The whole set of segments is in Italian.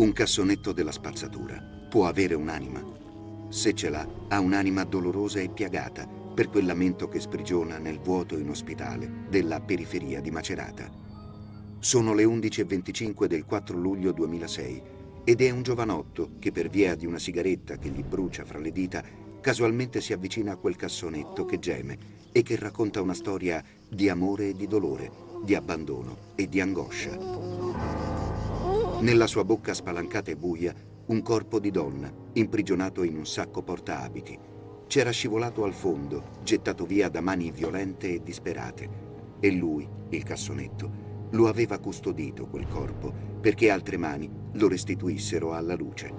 Un cassonetto della spazzatura può avere un'anima. Se ce l'ha, ha un'anima dolorosa e piagata per quel lamento che sprigiona nel vuoto inospitale della periferia di Macerata. Sono le 11.25 del 4 luglio 2006 ed è un giovanotto che per via di una sigaretta che gli brucia fra le dita casualmente si avvicina a quel cassonetto che geme e che racconta una storia di amore e di dolore, di abbandono e di angoscia. Nella sua bocca spalancata e buia, un corpo di donna, imprigionato in un sacco portaabiti. C'era scivolato al fondo, gettato via da mani violente e disperate. E lui, il cassonetto, lo aveva custodito quel corpo perché altre mani lo restituissero alla luce.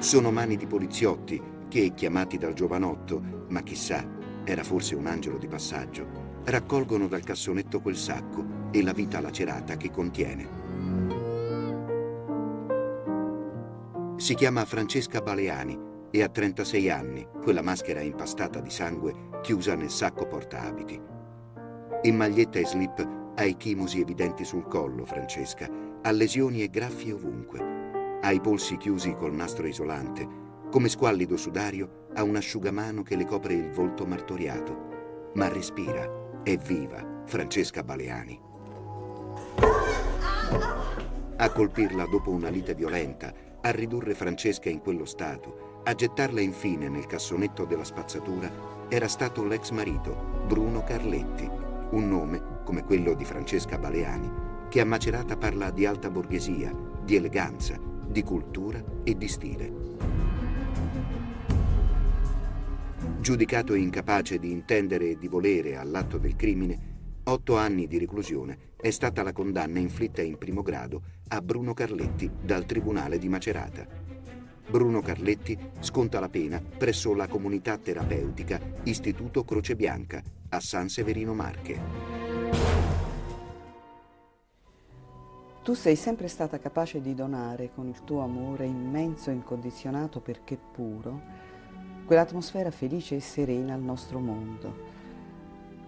Sono mani di poliziotti che, chiamati dal giovanotto, ma chissà, era forse un angelo di passaggio, raccolgono dal cassonetto quel sacco e la vita lacerata che contiene. Si chiama Francesca Baleani e ha 36 anni quella maschera impastata di sangue chiusa nel sacco portaabiti. In maglietta e slip ha i chimosi evidenti sul collo, Francesca, ha lesioni e graffi ovunque, ha i polsi chiusi col nastro isolante, come squallido sudario ha un asciugamano che le copre il volto martoriato, ma respira, è viva, Francesca Baleani. A colpirla dopo una lite violenta, a ridurre Francesca in quello stato, a gettarla infine nel cassonetto della spazzatura, era stato l'ex marito, Bruno Carletti, un nome, come quello di Francesca Baleani, che a Macerata parla di alta borghesia, di eleganza, di cultura e di stile. Giudicato incapace di intendere e di volere all'atto del crimine, Otto anni di reclusione è stata la condanna inflitta in primo grado a Bruno Carletti dal Tribunale di Macerata. Bruno Carletti sconta la pena presso la comunità terapeutica Istituto Croce Bianca a San Severino Marche. Tu sei sempre stata capace di donare con il tuo amore immenso e incondizionato perché puro quell'atmosfera felice e serena al nostro mondo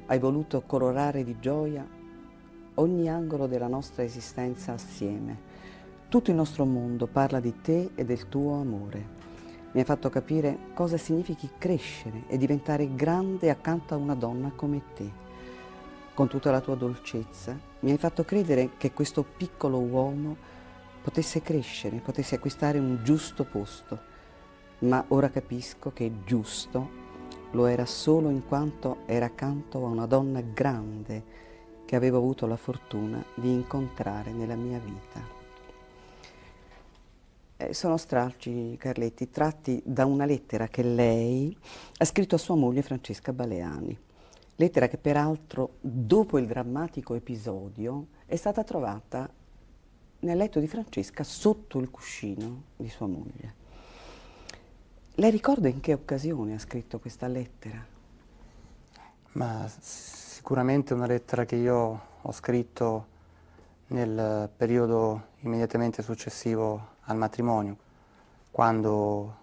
hai voluto colorare di gioia ogni angolo della nostra esistenza assieme. Tutto il nostro mondo parla di te e del tuo amore. Mi hai fatto capire cosa significhi crescere e diventare grande accanto a una donna come te. Con tutta la tua dolcezza mi hai fatto credere che questo piccolo uomo potesse crescere, potesse acquistare un giusto posto. Ma ora capisco che giusto lo era solo in quanto era accanto a una donna grande che avevo avuto la fortuna di incontrare nella mia vita. Eh, sono stralci, Carletti, tratti da una lettera che lei ha scritto a sua moglie Francesca Baleani, lettera che peraltro dopo il drammatico episodio è stata trovata nel letto di Francesca sotto il cuscino di sua moglie. Lei ricorda in che occasione ha scritto questa lettera? Ma sicuramente una lettera che io ho scritto nel periodo immediatamente successivo al matrimonio, quando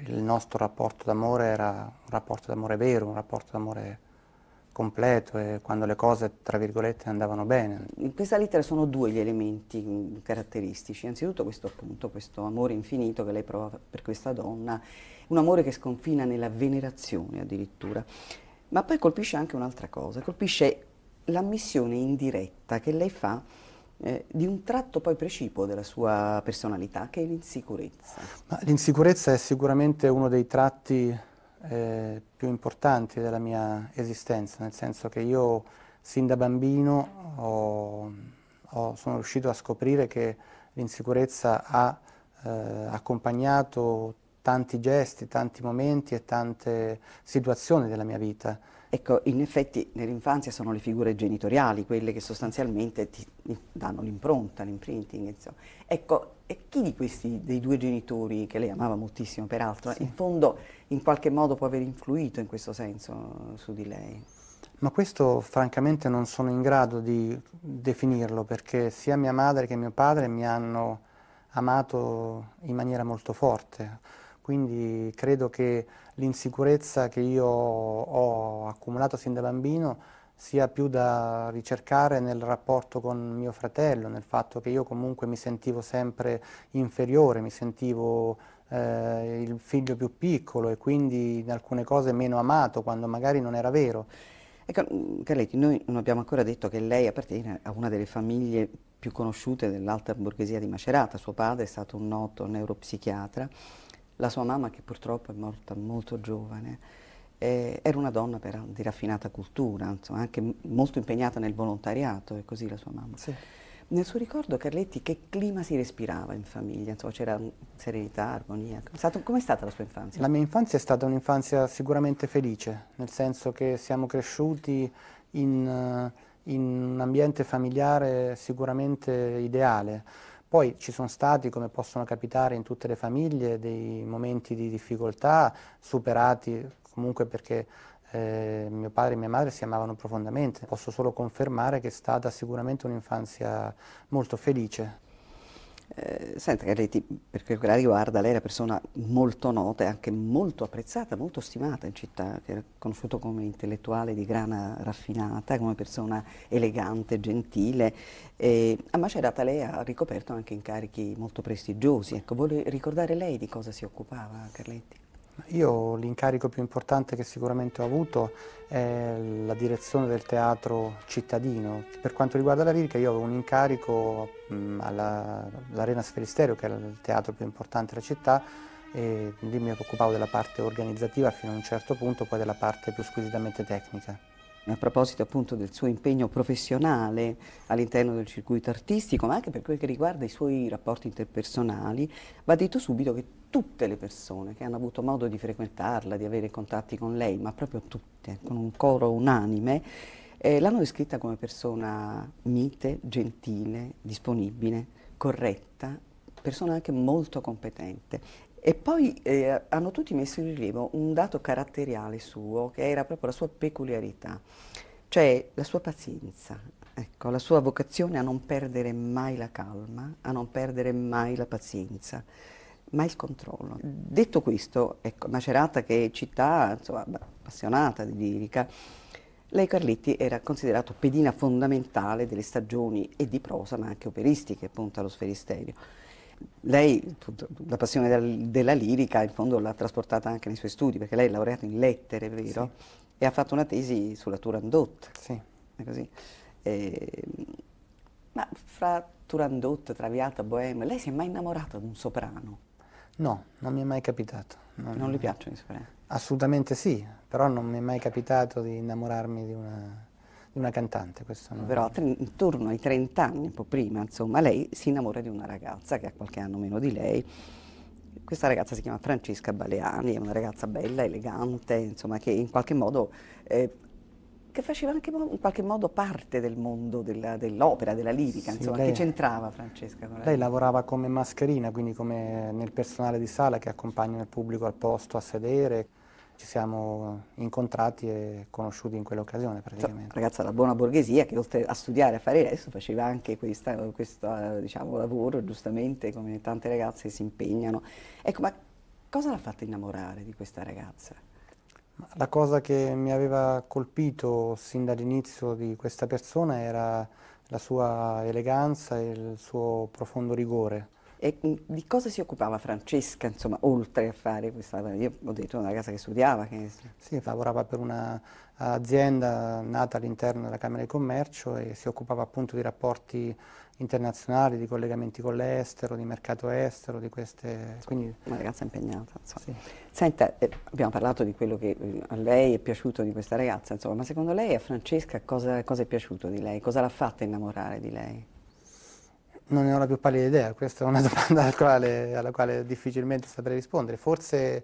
il nostro rapporto d'amore era un rapporto d'amore vero, un rapporto d'amore completo e quando le cose, tra virgolette, andavano bene. In questa lettera sono due gli elementi mm, caratteristici. Innanzitutto questo appunto, questo amore infinito che lei prova per questa donna, un amore che sconfina nella venerazione addirittura. Ma poi colpisce anche un'altra cosa, colpisce l'ammissione indiretta che lei fa eh, di un tratto poi precipuo della sua personalità, che è l'insicurezza. Ma l'insicurezza è sicuramente uno dei tratti eh, più importanti della mia esistenza, nel senso che io sin da bambino ho, ho, sono riuscito a scoprire che l'insicurezza ha eh, accompagnato tanti gesti, tanti momenti e tante situazioni della mia vita. Ecco, in effetti nell'infanzia sono le figure genitoriali quelle che sostanzialmente ti danno l'impronta, l'imprinting, insomma. Ecco, e chi di questi, dei due genitori, che lei amava moltissimo peraltro, eh, sì. in fondo in qualche modo può aver influito in questo senso eh, su di lei? Ma questo francamente non sono in grado di definirlo perché sia mia madre che mio padre mi hanno amato in maniera molto forte, quindi credo che l'insicurezza che io ho accumulato sin da bambino sia più da ricercare nel rapporto con mio fratello, nel fatto che io comunque mi sentivo sempre inferiore, mi sentivo eh, il figlio più piccolo e quindi in alcune cose meno amato quando magari non era vero. Ecco, mm, Carletti, noi non abbiamo ancora detto che lei appartiene a una delle famiglie più conosciute dell'alta borghesia di Macerata, suo padre è stato un noto neuropsichiatra, la sua mamma che purtroppo è morta molto giovane, eh, era una donna però, di raffinata cultura, insomma, anche molto impegnata nel volontariato è così la sua mamma. Sì. Nel suo ricordo, Carletti, che clima si respirava in famiglia? c'era serenità, armonia? Come è stata la sua infanzia? La mia infanzia è stata un'infanzia sicuramente felice, nel senso che siamo cresciuti in, eh, in un ambiente familiare sicuramente ideale. Poi ci sono stati, come possono capitare in tutte le famiglie, dei momenti di difficoltà superati comunque perché eh, mio padre e mia madre si amavano profondamente. Posso solo confermare che è stata sicuramente un'infanzia molto felice. Eh, senta, Carletti, per quel che la riguarda, lei era una persona molto nota e anche molto apprezzata, molto stimata in città, era conosciuto come intellettuale di grana raffinata, come persona elegante, gentile. E a Macerata lei ha ricoperto anche incarichi molto prestigiosi. Ecco, vuole ricordare lei di cosa si occupava, Carletti? Io l'incarico più importante che sicuramente ho avuto è la direzione del teatro cittadino. Per quanto riguarda la lirica io avevo un incarico mm, all'Arena Sferisterio, che era il teatro più importante della città, e lì mi occupavo della parte organizzativa fino a un certo punto, poi della parte più squisitamente tecnica a proposito appunto del suo impegno professionale all'interno del circuito artistico, ma anche per quel che riguarda i suoi rapporti interpersonali, va detto subito che tutte le persone che hanno avuto modo di frequentarla, di avere contatti con lei, ma proprio tutte, con un coro unanime, eh, l'hanno descritta come persona mite, gentile, disponibile, corretta, persona anche molto competente e poi eh, hanno tutti messo in rilievo un dato caratteriale suo, che era proprio la sua peculiarità, cioè la sua pazienza, ecco, la sua vocazione a non perdere mai la calma, a non perdere mai la pazienza, mai il controllo. Detto questo, ecco, Macerata che è città insomma, appassionata di lirica, lei Carletti era considerato pedina fondamentale delle stagioni e di prosa, ma anche operistiche, appunto allo sferisterio lei tutta, la passione del, della lirica in fondo l'ha trasportata anche nei suoi studi, perché lei è laureata in lettere, vero? Sì. E ha fatto una tesi sulla Turandot. Sì. E, ma fra Turandot, Traviata, Bohème, lei si è mai innamorata di un soprano? No, non mi è mai capitato. Non, non le piacciono i soprani? Assolutamente sì, però non mi è mai capitato di innamorarmi di una una cantante. Questo, no? Però intorno ai 30 anni, un po' prima, insomma, lei si innamora di una ragazza che ha qualche anno meno di lei. Questa ragazza si chiama Francesca Baleani, è una ragazza bella, elegante, insomma, che in qualche modo eh, che faceva anche in qualche modo parte del mondo dell'opera, della lirica, sì, insomma, lei, che c'entrava Francesca lei? lei? lavorava come mascherina, quindi come nel personale di sala che accompagna il pubblico al posto a sedere, ci siamo incontrati e conosciuti in quell'occasione cioè, praticamente. ragazza della buona borghesia che oltre a studiare e a fare il resto faceva anche questo diciamo, lavoro, giustamente come tante ragazze si impegnano. Ecco, ma cosa l'ha fatta innamorare di questa ragazza? La cosa che mi aveva colpito sin dall'inizio di questa persona era la sua eleganza e il suo profondo rigore e mm, di cosa si occupava Francesca, insomma, oltre a fare questa... Io ho detto una casa che studiava. Che... Sì, lavorava per un'azienda nata all'interno della Camera di Commercio e si occupava appunto di rapporti internazionali, di collegamenti con l'estero, di mercato estero, di queste... Quindi... Una ragazza impegnata, sì. Senta, eh, abbiamo parlato di quello che eh, a lei è piaciuto di questa ragazza, insomma, ma secondo lei a Francesca cosa, cosa è piaciuto di lei? Cosa l'ha fatta innamorare di lei? Non ne ho la più pallida idea, questa è una domanda alla quale, alla quale difficilmente saprei rispondere. Forse,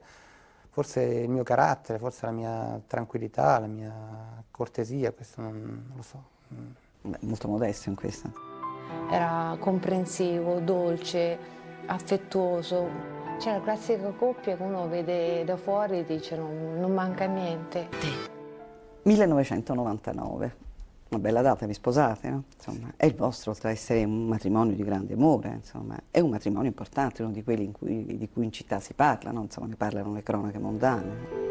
forse, il mio carattere, forse la mia tranquillità, la mia cortesia, questo non, lo so. Beh, molto modesto in questa. Era comprensivo, dolce, affettuoso. C'è la classica coppia che uno vede da fuori e dice non, non manca niente. 1999 una bella data, vi sposate, no? Insomma, è il vostro, oltre ad essere un matrimonio di grande amore, insomma, è un matrimonio importante, uno di quelli cui, di cui in città si parla, no? Insomma, ne parlano le cronache mondane.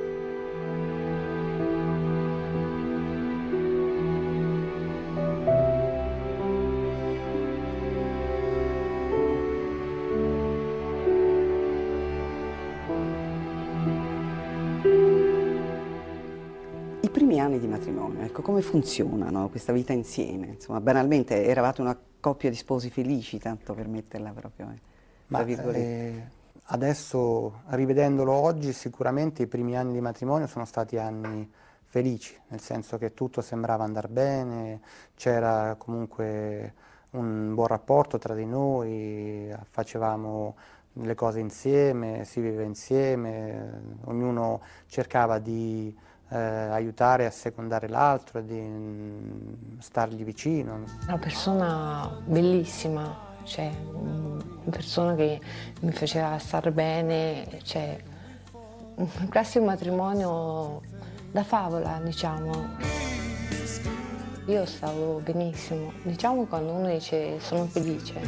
funzionano questa vita insieme? Insomma, banalmente eravate una coppia di sposi felici, tanto per metterla proprio, eh, Ma, eh, adesso, rivedendolo oggi, sicuramente i primi anni di matrimonio sono stati anni felici, nel senso che tutto sembrava andare bene, c'era comunque un buon rapporto tra di noi, facevamo le cose insieme, si viveva insieme, ognuno cercava di eh, aiutare a secondare l'altro, di mh, mm, stargli vicino. Una persona bellissima, cioè, mm, una persona che mi faceva star bene, cioè, un classico matrimonio da favola, diciamo. Io stavo benissimo, diciamo quando uno dice sono felice.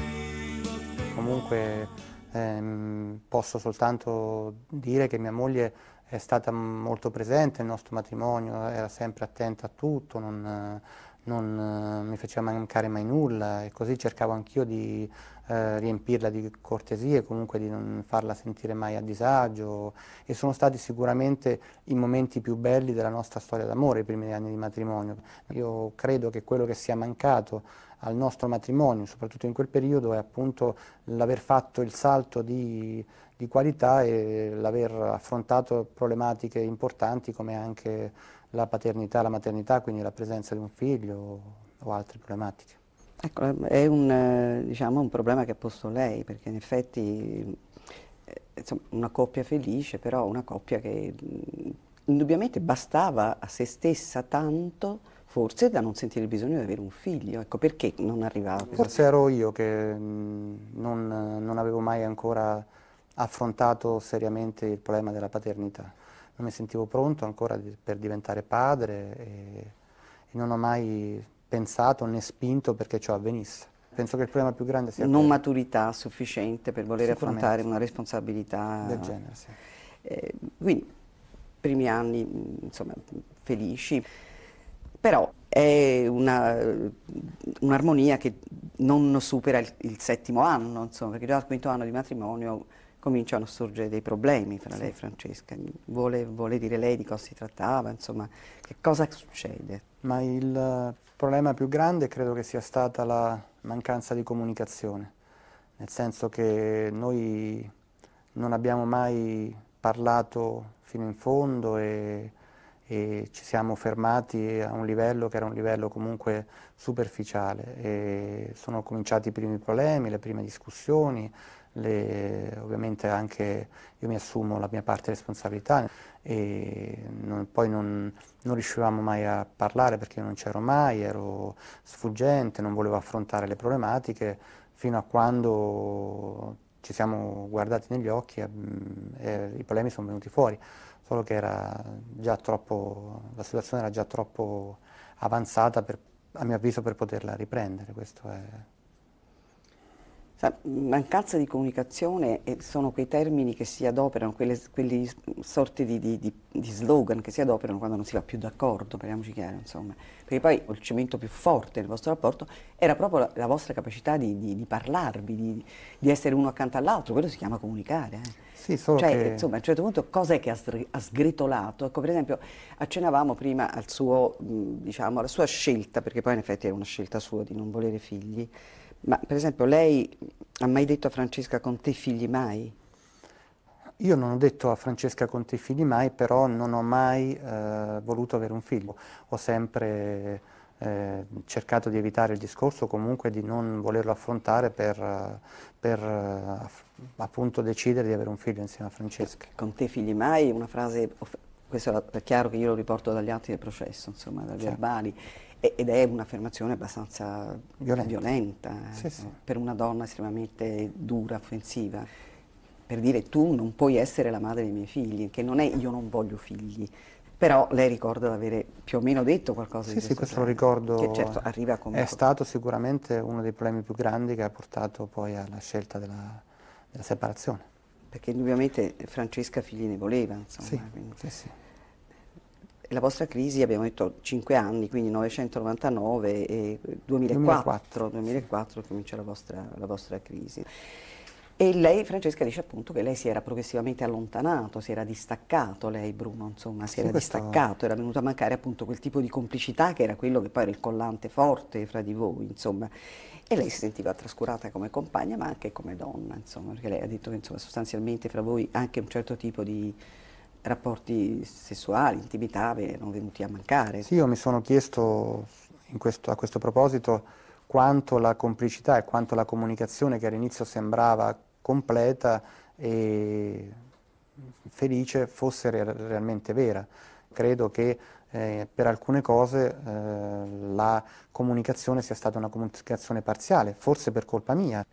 Comunque ehm, posso soltanto dire che mia moglie è stata molto presente nel nostro matrimonio, era sempre attenta a tutto, non, non eh, mi faceva mancare mai nulla e così cercavo anch'io di eh, riempirla di cortesie, comunque di non farla sentire mai a disagio e sono stati sicuramente i momenti più belli della nostra storia d'amore, i primi anni di matrimonio. Io credo che quello che sia mancato al nostro matrimonio, soprattutto in quel periodo, è appunto l'aver fatto il salto di di qualità e l'aver affrontato problematiche importanti come anche la paternità, la maternità, quindi la presenza di un figlio o, o altre problematiche. Ecco, è un, diciamo, un, problema che ha posto lei, perché in effetti eh, insomma, una coppia felice, però una coppia che mm, indubbiamente bastava a se stessa tanto forse da non sentire il bisogno di avere un figlio, ecco perché non arrivava. Forse ero io che mm, non, non avevo mai ancora affrontato seriamente il problema della paternità. Non mi sentivo pronto ancora di, per diventare padre e, e, non ho mai pensato né spinto perché ciò avvenisse. Penso che il problema più grande sia... Non quello. maturità sufficiente per voler affrontare una responsabilità... Del genere, sì. Eh, quindi, primi anni, insomma, felici, però è un'armonia che non supera il, il settimo anno, insomma, perché già al quinto anno di matrimonio cominciano a sorgere dei problemi fra sì. lei e Francesca. Vuole, vuole, dire lei di cosa si trattava, insomma, che cosa succede? Ma il eh, problema più grande credo che sia stata la mancanza di comunicazione, nel senso che noi non abbiamo mai parlato fino in fondo e, e ci siamo fermati a un livello che era un livello comunque superficiale e sono cominciati i primi problemi, le prime discussioni, le, ovviamente anche io mi assumo la mia parte di responsabilità e non, poi non, non, riuscivamo mai a parlare perché io non c'ero mai, ero sfuggente, non volevo affrontare le problematiche fino a quando ci siamo guardati negli occhi e, ehm, e i problemi sono venuti fuori, solo che troppo, la situazione era già troppo avanzata per, a mio avviso per poterla riprendere, questo è mancanza di comunicazione sono quei termini che si adoperano, quelle, quelle sorte di, di, di, slogan che si adoperano quando non si va più d'accordo, parliamoci chiaro, insomma. Perché poi il cemento più forte nel vostro rapporto era proprio la, la vostra capacità di, di parlarvi, di, essere uno accanto all'altro, quello si chiama comunicare. Eh. Sì, solo cioè, che... insomma, a un certo punto cos'è che ha, ha sgretolato? Ecco, per esempio, accennavamo prima al suo, diciamo, alla sua scelta, perché poi in effetti è una scelta sua di non volere figli, ma per esempio lei ha mai detto a Francesca con te figli mai? Io non ho detto a Francesca con te figli mai, però non ho mai eh, voluto avere un figlio. Ho sempre eh, cercato di evitare il discorso, comunque di non volerlo affrontare per, per eh, appunto decidere di avere un figlio insieme a Francesca. Con te figli mai, una frase, questo è chiaro che io lo riporto dagli atti del processo, insomma, dai verbali. Certo ed è un'affermazione abbastanza violenta, violenta eh, sì, eh, sì. per una donna estremamente dura, offensiva. Per dire tu non puoi essere la madre dei miei figli, che non è io non voglio figli, però lei ricorda di avere più o meno detto qualcosa sì, di questo. Sì, sì, questo lo ricordo. Che certo arriva come... È stato sicuramente uno dei problemi più grandi che ha portato poi alla scelta della, della separazione. Perché indubbiamente Francesca figli ne voleva, insomma. Sì, quindi. sì, sì la vostra crisi abbiamo detto 5 anni, quindi 1999 e 2004, 2004, 2004 comincia la vostra, la vostra crisi. E lei, Francesca, dice appunto che lei si era progressivamente allontanato, si era distaccato, lei Bruno, insomma, si era questo... distaccato, era venuto a mancare appunto quel tipo di complicità che era quello che poi era il collante forte fra di voi, insomma. E lei si sentiva trascurata come compagna, ma anche come donna, insomma, perché lei ha detto che insomma, sostanzialmente fra voi anche un certo tipo di rapporti sessuali, intimità erano venuti a mancare. Sì, io mi sono chiesto questo, a questo proposito quanto la complicità e quanto la comunicazione che all'inizio sembrava completa e felice fosse re realmente vera. Credo che eh, per alcune cose eh, la comunicazione sia stata una comunicazione parziale, forse per colpa mia.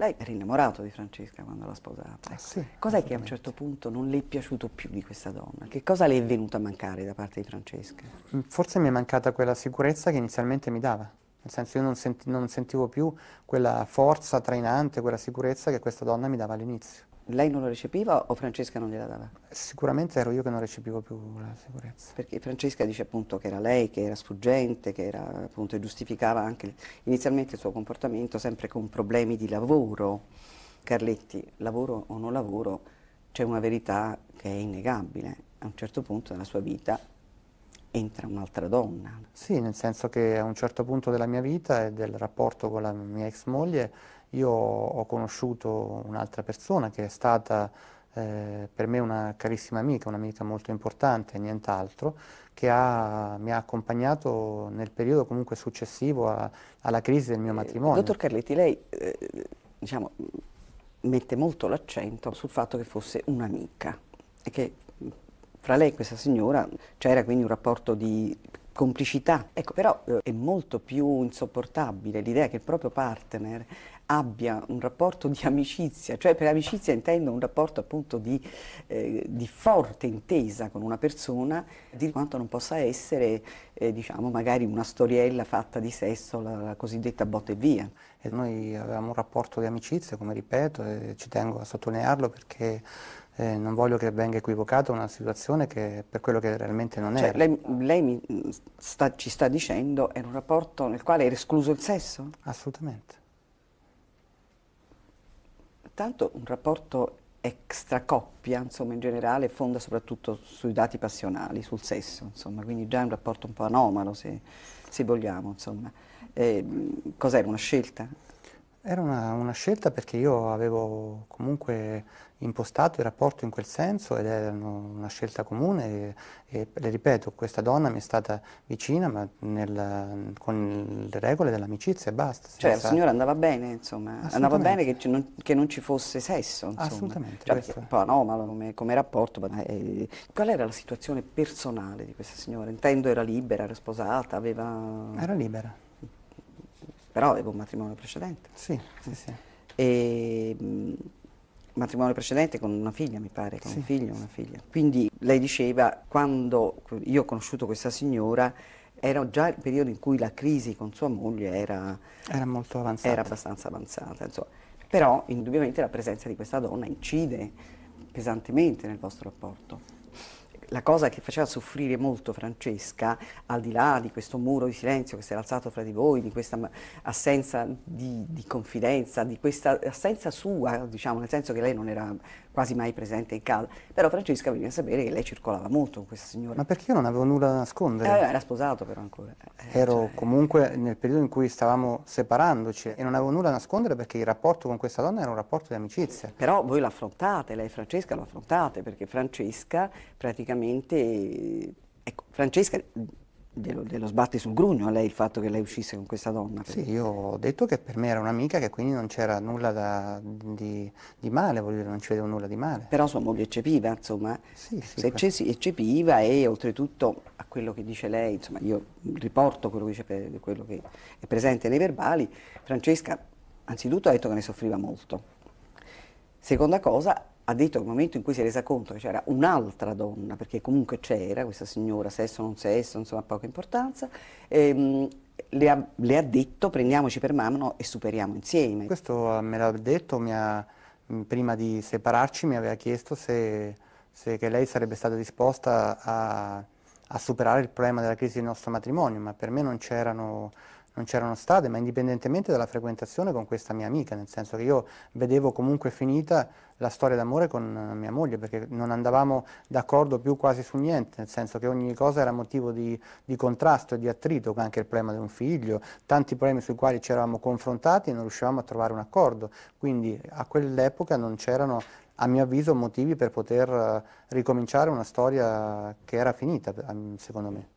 Lei era innamorato di Francesca quando l'ha sposata. Ah, sì, Cos'è che a un certo punto non le è piaciuto più di questa donna? Che cosa le è venuto a mancare da parte di Francesca? Mm, forse mi è mancata quella sicurezza che inizialmente mi dava. Nel senso io non, senti, non sentivo più quella forza trainante, quella sicurezza che questa donna mi dava all'inizio. Lei non lo recepiva o Francesca non gliela dava? Sicuramente ero io che non recepivo più la sicurezza. Perché Francesca dice appunto che era lei, che era sfuggente, che era, appunto, giustificava anche inizialmente il suo comportamento sempre con problemi di lavoro. Carletti, lavoro o non lavoro, c'è una verità che è innegabile. A un certo punto nella sua vita entra un'altra donna. Sì, nel senso che a un certo punto della mia vita e del rapporto con la mia ex moglie io ho conosciuto un'altra persona che è stata eh, per me una carissima amica, un'amica molto importante, nient'altro, che ha, mi ha accompagnato nel periodo comunque successivo a, alla crisi del mio eh, matrimonio. Dottor Carletti, lei eh, diciamo, mette molto l'accento sul fatto che fosse un'amica e che fra lei e questa signora c'era quindi un rapporto di complicità. Ecco, però eh, è molto più insopportabile l'idea che il proprio partner abbia un rapporto di amicizia, cioè per amicizia intendo un rapporto appunto di, eh, di forte intesa con una persona, di quanto non possa essere eh, diciamo magari una storiella fatta di sesso, la, la cosiddetta botte via. E noi avevamo un rapporto di amicizia, come ripeto, e ci tengo a sottolinearlo perché eh, non voglio che venga equivocata una situazione che per quello che realmente non è. Cioè, lei, lei sta, ci sta dicendo era un rapporto nel quale era escluso il sesso? Assolutamente. Intanto un rapporto extra coppia, insomma, in generale, fonda soprattutto sui dati passionali, sul sesso, insomma, quindi già è un rapporto un po' anomalo, se, se vogliamo, insomma. Eh, cos'era una scelta? Era una, una, scelta perché io avevo comunque impostato il rapporto in quel senso ed era una scelta comune e, e le ripeto, questa donna mi è stata vicina ma nel, con le regole dell'amicizia e basta. Cioè la signora andava bene, insomma, andava bene che, non, che non ci fosse sesso, insomma. Assolutamente. Cioè, è un po' anomalo come, come rapporto, ma eh, qual era la situazione personale di questa signora? Intendo era libera, era sposata, aveva... Era libera però avevo un matrimonio precedente. Sì, sì, sì. E, mh, mm, matrimonio precedente con una figlia, mi pare, con sì, un figlio e una figlia. Quindi lei diceva, quando io ho conosciuto questa signora, era già il periodo in cui la crisi con sua moglie era, era molto avanzata. Era abbastanza avanzata, insomma. Però indubbiamente la presenza di questa donna incide pesantemente nel vostro rapporto la cosa che faceva soffrire molto Francesca, al di là di questo muro di silenzio che si era alzato fra di voi, di questa assenza di, di confidenza, di questa assenza sua, diciamo, nel senso che lei non era quasi mai presente in casa. Però Francesca veniva a sapere che lei circolava molto con questa signora. Ma perché io non avevo nulla da nascondere? Eh, era sposato però ancora. Eh, Ero cioè... comunque nel periodo in cui stavamo separandoci e non avevo nulla da nascondere perché il rapporto con questa donna era un rapporto di amicizia. Però voi l'affrontate, lei e Francesca lo affrontate perché Francesca praticamente... Ecco, Francesca dello, glielo sbatti sul grugno a lei il fatto che lei uscisse con questa donna. Sì, io ho detto che per me era un'amica, che quindi non c'era nulla da, di, di, male, voglio dire, non ci vedevo nulla di male. Però sua moglie eccepiva, insomma, sì, sì, se eccepiva e oltretutto a quello che dice lei, insomma, io riporto quello che, dice, quello che è presente nei verbali, Francesca anzitutto ha detto che ne soffriva molto. Seconda cosa, ha detto che nel momento in cui si è resa conto che c'era un'altra donna, perché comunque c'era questa signora, sesso o non sesso, insomma poca importanza, ehm, le, ha, le, ha, detto prendiamoci per mano e superiamo insieme. Questo eh, me l'ha detto, ha, prima di separarci mi aveva chiesto se, se lei sarebbe stata disposta a, a superare il problema della crisi del nostro matrimonio, ma per me non c'erano non c'erano state, ma indipendentemente dalla frequentazione con questa mia amica, nel senso che io vedevo comunque finita la storia d'amore con eh, mia moglie, perché non andavamo d'accordo più quasi su niente, nel senso che ogni cosa era motivo di, di contrasto e di attrito, anche il problema di un figlio, tanti problemi sui quali ci eravamo confrontati e non riuscivamo a trovare un accordo. Quindi a quell'epoca non c'erano a mio avviso motivi per poter eh, ricominciare una storia che era finita, ehm, secondo me.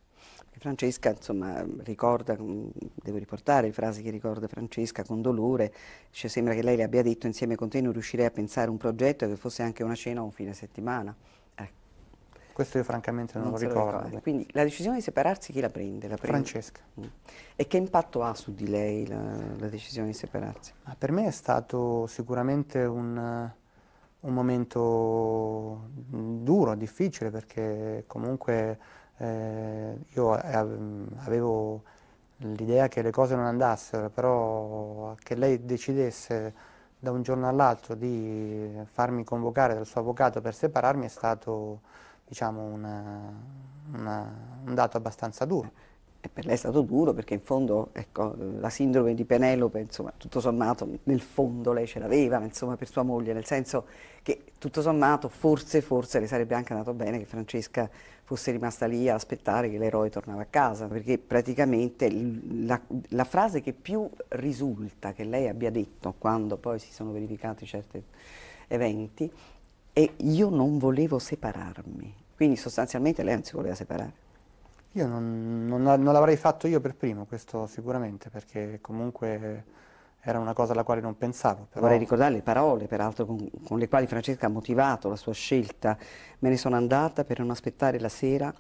Francesca insomma, ricorda, mm, devo riportare le frasi che ricorda Francesca con dolore, cioè sembra che lei le abbia detto insieme con te non riuscirei a pensare un progetto che fosse anche una cena o un fine settimana. Eh. Questo io francamente non, non lo ricordo. ricordo. Quindi la decisione di separarsi chi la prende? La prende? Francesca. Mm. E che impatto ha su di lei la, la decisione di separarsi? Ma per me è stato sicuramente un, un momento mm, duro, difficile, perché comunque eh, io eh, avevo l'idea che le cose non andassero, però che lei decidesse da un giorno all'altro di farmi convocare dal suo avvocato per separarmi è stato diciamo, una, una, un dato abbastanza duro. E per lei è stato duro perché in fondo ecco, la sindrome di Penelope, insomma, tutto sommato nel fondo lei ce l'aveva, insomma, per sua moglie, nel senso che tutto sommato forse, forse le sarebbe anche andato bene che Francesca fosse rimasta lì a aspettare che l'eroe tornava a casa, perché praticamente la, la frase che più risulta che lei abbia detto quando poi si sono verificati certi eventi è io non volevo separarmi, quindi sostanzialmente lei non si voleva separare. Io non, non, non l'avrei fatto io per primo, questo sicuramente, perché comunque era una cosa alla quale non pensavo. Però... Vorrei ricordare le parole, peraltro, con, con, le quali Francesca ha motivato la sua scelta. Me ne sono andata per non aspettare la sera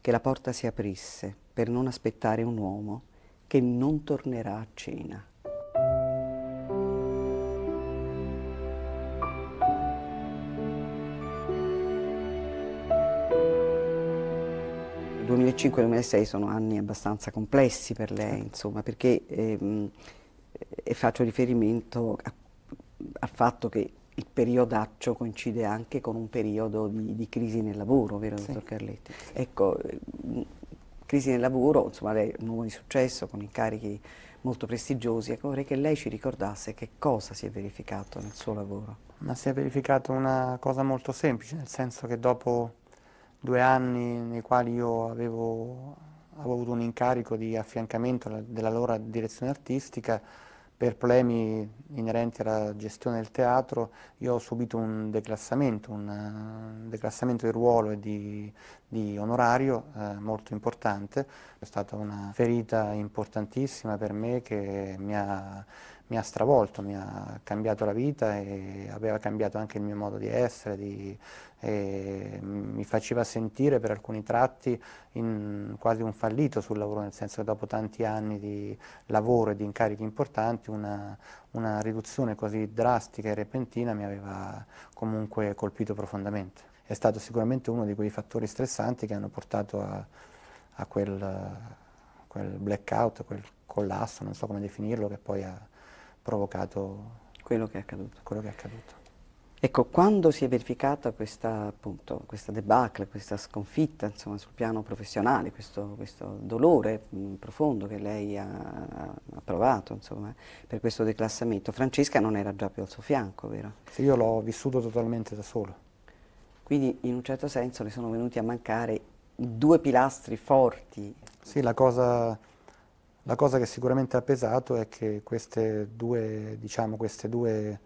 che la porta si aprisse, per non aspettare un uomo che non tornerà a cena. 2005-2006 sono anni abbastanza complessi per lei, certo. insomma, perché ehm, faccio riferimento al fatto che il periodaccio coincide anche con un periodo di, di crisi nel lavoro, vero sì. dottor Carletti? Sì. Ecco, ehm, crisi nel lavoro, insomma lei è un uomo di successo con incarichi molto prestigiosi, ecco, vorrei che lei ci ricordasse che cosa si è verificato nel suo lavoro. Ma si è verificata una cosa molto semplice, nel senso che dopo due anni nei quali io avevo, avevo avuto un incarico di affiancamento della loro direzione artistica, per problemi inerenti alla gestione del teatro io ho subito un declassamento, un declassamento di ruolo e di, di onorario eh, molto importante. È stata una ferita importantissima per me che mi ha mi ha stravolto, mi ha cambiato la vita e aveva cambiato anche il mio modo di essere, di, mi faceva sentire per alcuni tratti quasi un fallito sul lavoro, nel senso che dopo tanti anni di lavoro e di incarichi importanti una, una riduzione così drastica e repentina mi aveva comunque colpito profondamente. È stato sicuramente uno di quei fattori stressanti che hanno portato a, a quel, quel blackout, quel collasso, non so come definirlo, che poi ha provocato quello che, quello che è accaduto. Ecco, quando si è verificata questa, appunto, questa debacle, questa sconfitta insomma, sul piano professionale, questo, questo dolore mh, profondo che lei ha, ha provato insomma, per questo declassamento, Francesca non era già più al suo fianco, vero? Sì, io l'ho vissuto totalmente da solo. Quindi in un certo senso le sono venuti a mancare due pilastri forti. Sì, la cosa la cosa che sicuramente ha pesato è che queste due, diciamo, queste due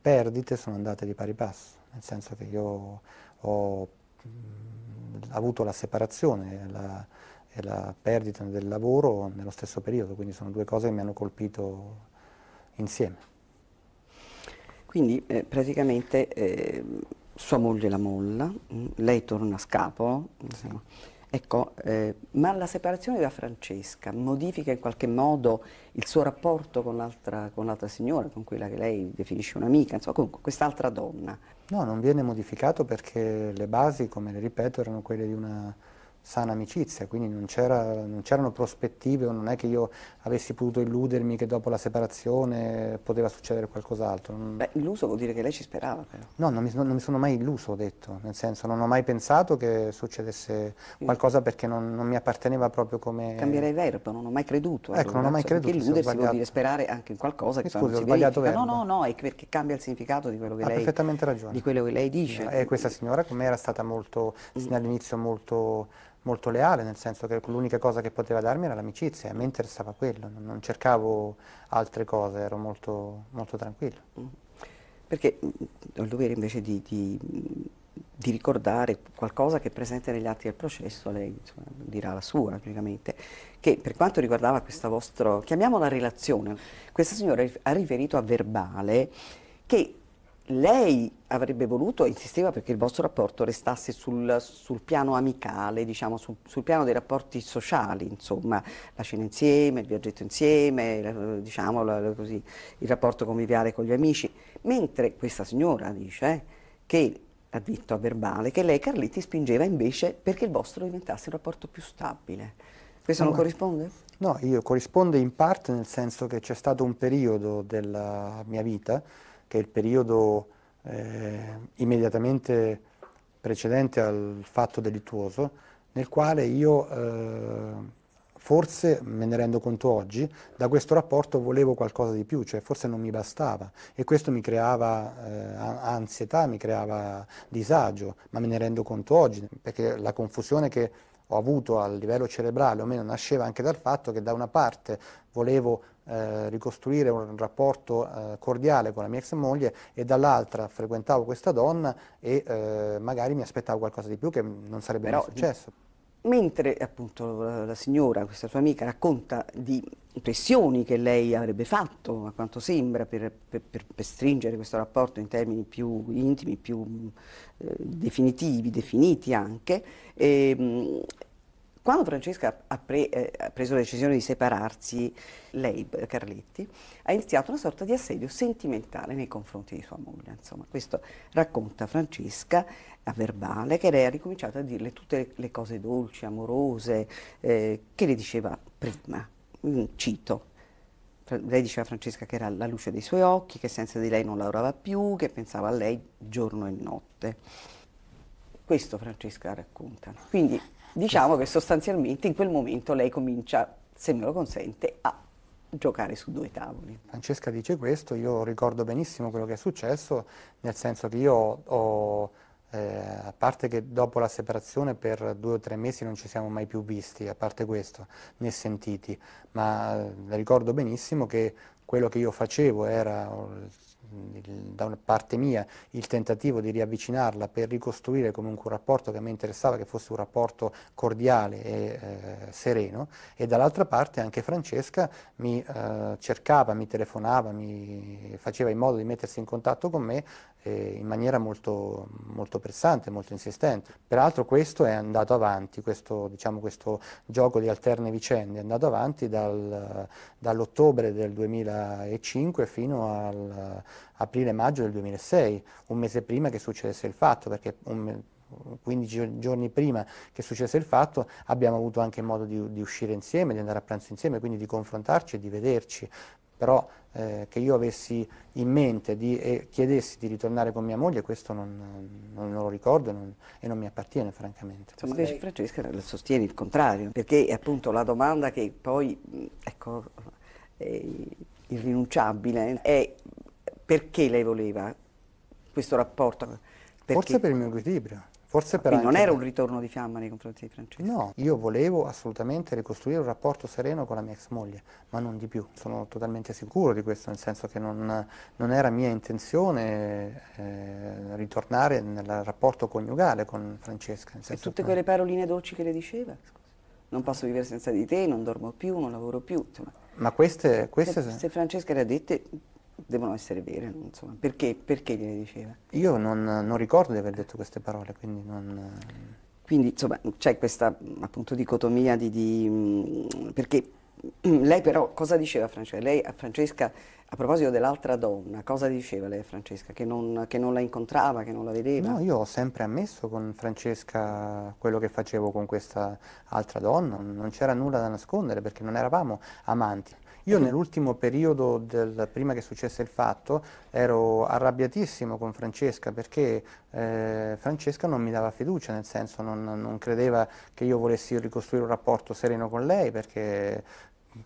perdite sono andate di pari passo, nel senso che io ho mm, avuto la separazione e la, e la perdita del lavoro nello stesso periodo, quindi sono due cose che mi hanno colpito insieme. Quindi eh, praticamente eh, sua moglie la molla, mm, lei torna a scapo, insomma. Sì Ecco, eh, ma la separazione da Francesca modifica in qualche modo il suo rapporto con l'altra, signora, con quella che lei definisce un'amica, insomma, con quest'altra donna? No, non viene modificato perché le basi, come le ripeto, erano quelle di una sana amicizia, quindi non, c'erano prospettive non è che io avessi potuto illudermi che dopo la separazione poteva succedere qualcos'altro. Beh, illuso vuol dire che lei ci sperava però. No, non mi, non, non mi, sono mai illuso, ho detto, nel senso non ho mai pensato che succedesse qualcosa perché non, non mi apparteneva proprio come... Cambierei verbo, non ho mai creduto. Eh, ecco, non ho mai creduto. Perché illudersi vuol dire sperare anche in qualcosa che Scusi, non si sbagliato verifica. Verbo. No, no, no, è perché cambia il significato di quello che, ha lei, perfettamente ragione. Di quello che lei dice. E eh, questa signora come me era stata molto, sin mm. all'inizio molto molto leale, nel senso che l'unica cosa che poteva darmi era l'amicizia e a me interessava quello, non cercavo altre cose, ero molto, molto tranquillo. Mm. Perché ho il dovere invece di, di, di, ricordare qualcosa che è presente negli atti del processo, lei insomma, dirà la sua praticamente, che per quanto riguardava questa vostra, chiamiamola relazione, questa signora ha riferito a verbale che lei avrebbe voluto e insisteva perché il vostro rapporto restasse sul, sul piano amicale, diciamo, sul, sul, piano dei rapporti sociali, insomma, la cena insieme, il viaggetto insieme, diciamo, la, così, il rapporto conviviale con gli amici, mentre questa signora dice eh, che ha detto a verbale che lei Carletti spingeva invece perché il vostro diventasse un rapporto più stabile. Questo no, non corrisponde? No, io corrisponde in parte nel senso che c'è stato un periodo della mia vita che è il periodo eh, immediatamente precedente al fatto delittuoso, nel quale io eh, forse, me ne rendo conto oggi, da questo rapporto volevo qualcosa di più, cioè forse non mi bastava e questo mi creava eh, ansietà, mi creava disagio, ma me ne rendo conto oggi, perché la confusione che ho avuto a livello cerebrale o meno nasceva anche dal fatto che da una parte volevo eh, ricostruire un rapporto eh, cordiale con la mia ex moglie e dall'altra frequentavo questa donna e eh, magari mi aspettavo qualcosa di più che non sarebbe Però, mai successo. Mentre appunto la, signora, questa sua amica, racconta di pressioni che lei avrebbe fatto, a quanto sembra, per, per, per stringere questo rapporto in termini più intimi, più eh, definitivi, definiti anche, e, ehm, quando Francesca ha, pre, eh, ha, preso la decisione di separarsi, lei, Carletti, ha iniziato una sorta di assedio sentimentale nei confronti di sua moglie. Insomma, questo racconta Francesca a verbale che lei ha ricominciato a dirle tutte le cose dolci, amorose, eh, che le diceva prima. Mm, cito. Lei diceva a Francesca che era la luce dei suoi occhi, che senza di lei non lavorava più, che pensava a lei giorno e notte. Questo Francesca racconta. Quindi Diciamo che sostanzialmente in quel momento lei comincia, se me lo consente, a giocare su due tavoli. Francesca dice questo, io ricordo benissimo quello che è successo, nel senso che io ho, eh, a parte che dopo la separazione per due o tre mesi non ci siamo mai più visti, a parte questo, né sentiti, ma ricordo benissimo che quello che io facevo era da una parte mia il tentativo di riavvicinarla per ricostruire comunque un rapporto che a me interessava che fosse un rapporto cordiale e eh, sereno e dall'altra parte anche Francesca mi eh, cercava, mi telefonava, mi faceva in modo di mettersi in contatto con me in maniera molto, molto pressante, molto insistente. Peraltro questo è andato avanti, questo, diciamo, questo gioco di alterne vicende è andato avanti dal, dall'ottobre del 2005 fino all'aprile-maggio del 2006, un mese prima che succedesse il fatto, perché un, 15 giorni prima che successe il fatto abbiamo avuto anche modo di, di, uscire insieme, di andare a pranzo insieme, quindi di confrontarci e di vederci però eh, che io avessi in mente di, e chiedessi di ritornare con mia moglie, questo non, non lo ricordo non, e non mi appartiene francamente. Insomma, invece Francesca sostiene il contrario, perché appunto la domanda che poi ecco, è irrinunciabile è perché lei voleva questo rapporto? Perché? Forse per il mio equilibrio. Forse per non era un ritorno di fiamma nei confronti di Francesco? No, io volevo assolutamente ricostruire un rapporto sereno con la mia ex moglie, ma non di più. Sono totalmente sicuro di questo, nel senso che non, non era mia intenzione eh, ritornare nel rapporto coniugale con Francesca. E tutte quelle paroline dolci che le diceva? Non posso vivere senza di te, non dormo più, non lavoro più. Insomma. Ma queste, queste... Se, se Francesca le ha dette devono essere vere, insomma. Perché, perché gliele diceva? Io non, non, ricordo di aver detto queste parole, quindi non... Quindi, insomma, c'è questa, appunto, dicotomia di... di mm, perché mm, lei però, cosa diceva Francesca? Lei a eh, Francesca, a proposito dell'altra donna, cosa diceva lei a Francesca? Che non, che non, la incontrava, che non la vedeva? No, io ho sempre ammesso con Francesca quello che facevo con questa altra donna, non c'era nulla da nascondere perché non eravamo amanti. Io nell'ultimo periodo, del, prima che successe il fatto, ero arrabbiatissimo con Francesca perché eh, Francesca non mi dava fiducia, nel senso non, non credeva che io volessi ricostruire un rapporto sereno con lei perché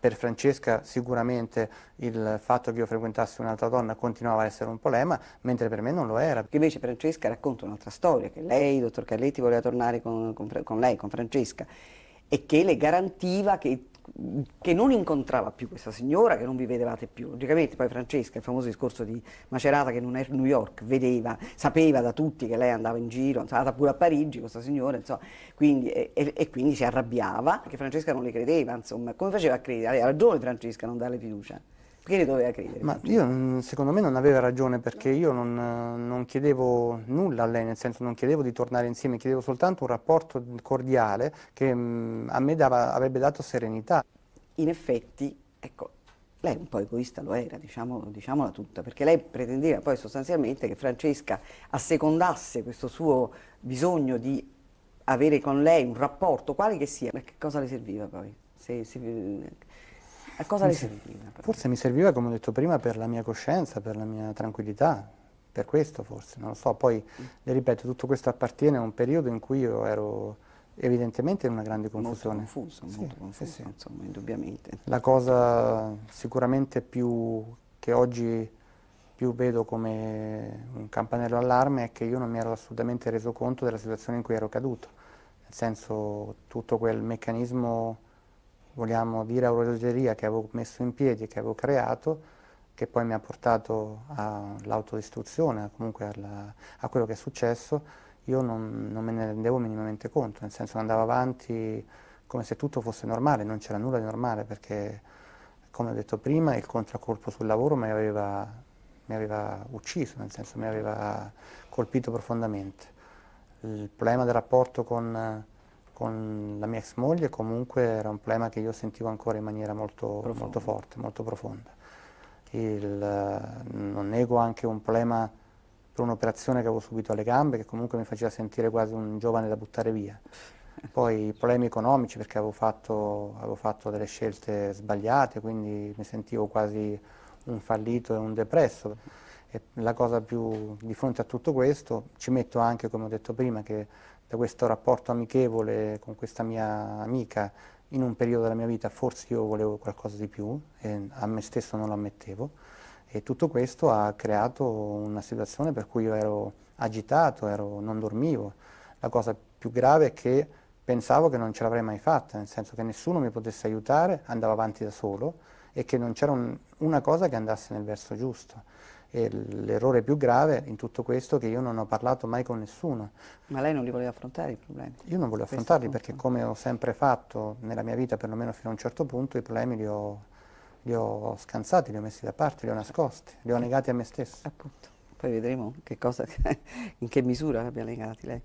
per Francesca sicuramente il fatto che io frequentassi un'altra donna continuava a essere un problema, mentre per me non lo era. Perché invece Francesca racconta un'altra storia, che lei, il dottor Carletti, voleva tornare con, con, con lei, con Francesca e che le garantiva che, che, non incontrava più questa signora, che non vi vedevate più. Logicamente poi Francesca, il famoso discorso di Macerata che non era New York, vedeva, sapeva da tutti che lei andava in giro, insomma, andava pure a Parigi questa signora, insomma, quindi, e, e, quindi si arrabbiava, perché Francesca non le credeva, insomma, come faceva a credere? Aveva ragione Francesca a non darle fiducia. Perché le doveva credere? Ma io, mm, secondo me non aveva ragione perché io non, non, chiedevo nulla a lei, nel senso non chiedevo di tornare insieme, chiedevo soltanto un rapporto cordiale che mm, a me dava, avrebbe dato serenità. In effetti, ecco, lei un po' egoista lo era, diciamo, diciamola tutta, perché lei pretendeva poi sostanzialmente che Francesca assecondasse questo suo bisogno di avere con lei un rapporto, quale che sia, ma che cosa le serviva poi? Se, se, a cosa mi le serviva? Forse mi serviva, come ho detto prima, per la mia coscienza, per la mia tranquillità, per questo forse, non lo so. Poi, mm. le ripeto, tutto questo appartiene a un periodo in cui io ero evidentemente in una grande confusione. Molto confuso, sì, molto confuso, sì, sì. insomma, indubbiamente. La cosa sicuramente più che oggi più vedo come un campanello allarme è che io non mi ero assolutamente reso conto della situazione in cui ero caduto, nel senso tutto quel meccanismo vogliamo dire a orologeria che avevo messo in piedi, che avevo creato, che poi mi ha portato all'autodistruzione, comunque alla, a quello che è successo, io non, non, me ne rendevo minimamente conto, nel senso andavo avanti come se tutto fosse normale, non c'era nulla di normale perché, come ho detto prima, il contraccolpo sul lavoro mi aveva, mi aveva ucciso, nel senso mi aveva colpito profondamente. Il problema del rapporto con con la mia ex moglie comunque era un problema che io sentivo ancora in maniera molto, molto forte, molto profonda. Il, eh, non nego anche un problema per un'operazione che avevo subito alle gambe che comunque mi faceva sentire quasi un giovane da buttare via. Poi i problemi economici perché avevo fatto, avevo fatto delle scelte sbagliate, quindi mi sentivo quasi un fallito e un depresso. E la cosa più di fronte a tutto questo ci metto anche, come ho detto prima, che da questo rapporto amichevole con questa mia amica in un periodo della mia vita forse io volevo qualcosa di più e a me stesso non lo ammettevo e tutto questo ha creato una situazione per cui io ero agitato, ero, non dormivo. La cosa più grave è che pensavo che non ce l'avrei mai fatta, nel senso che nessuno mi potesse aiutare, andavo avanti da solo e che non c'era un, una cosa che andasse nel verso giusto. E l'errore più grave in tutto questo è che io non ho parlato mai con nessuno. Ma lei non li voleva affrontare i problemi? Io non volevo affrontarli perché come ho sempre fatto nella mia vita, perlomeno fino a un certo punto, i problemi li ho, li ho scansati, li ho messi da parte, li ho nascosti, li ho ecco. negati a me stesso. Appunto, poi vedremo che cosa, in che misura li abbia negati lei.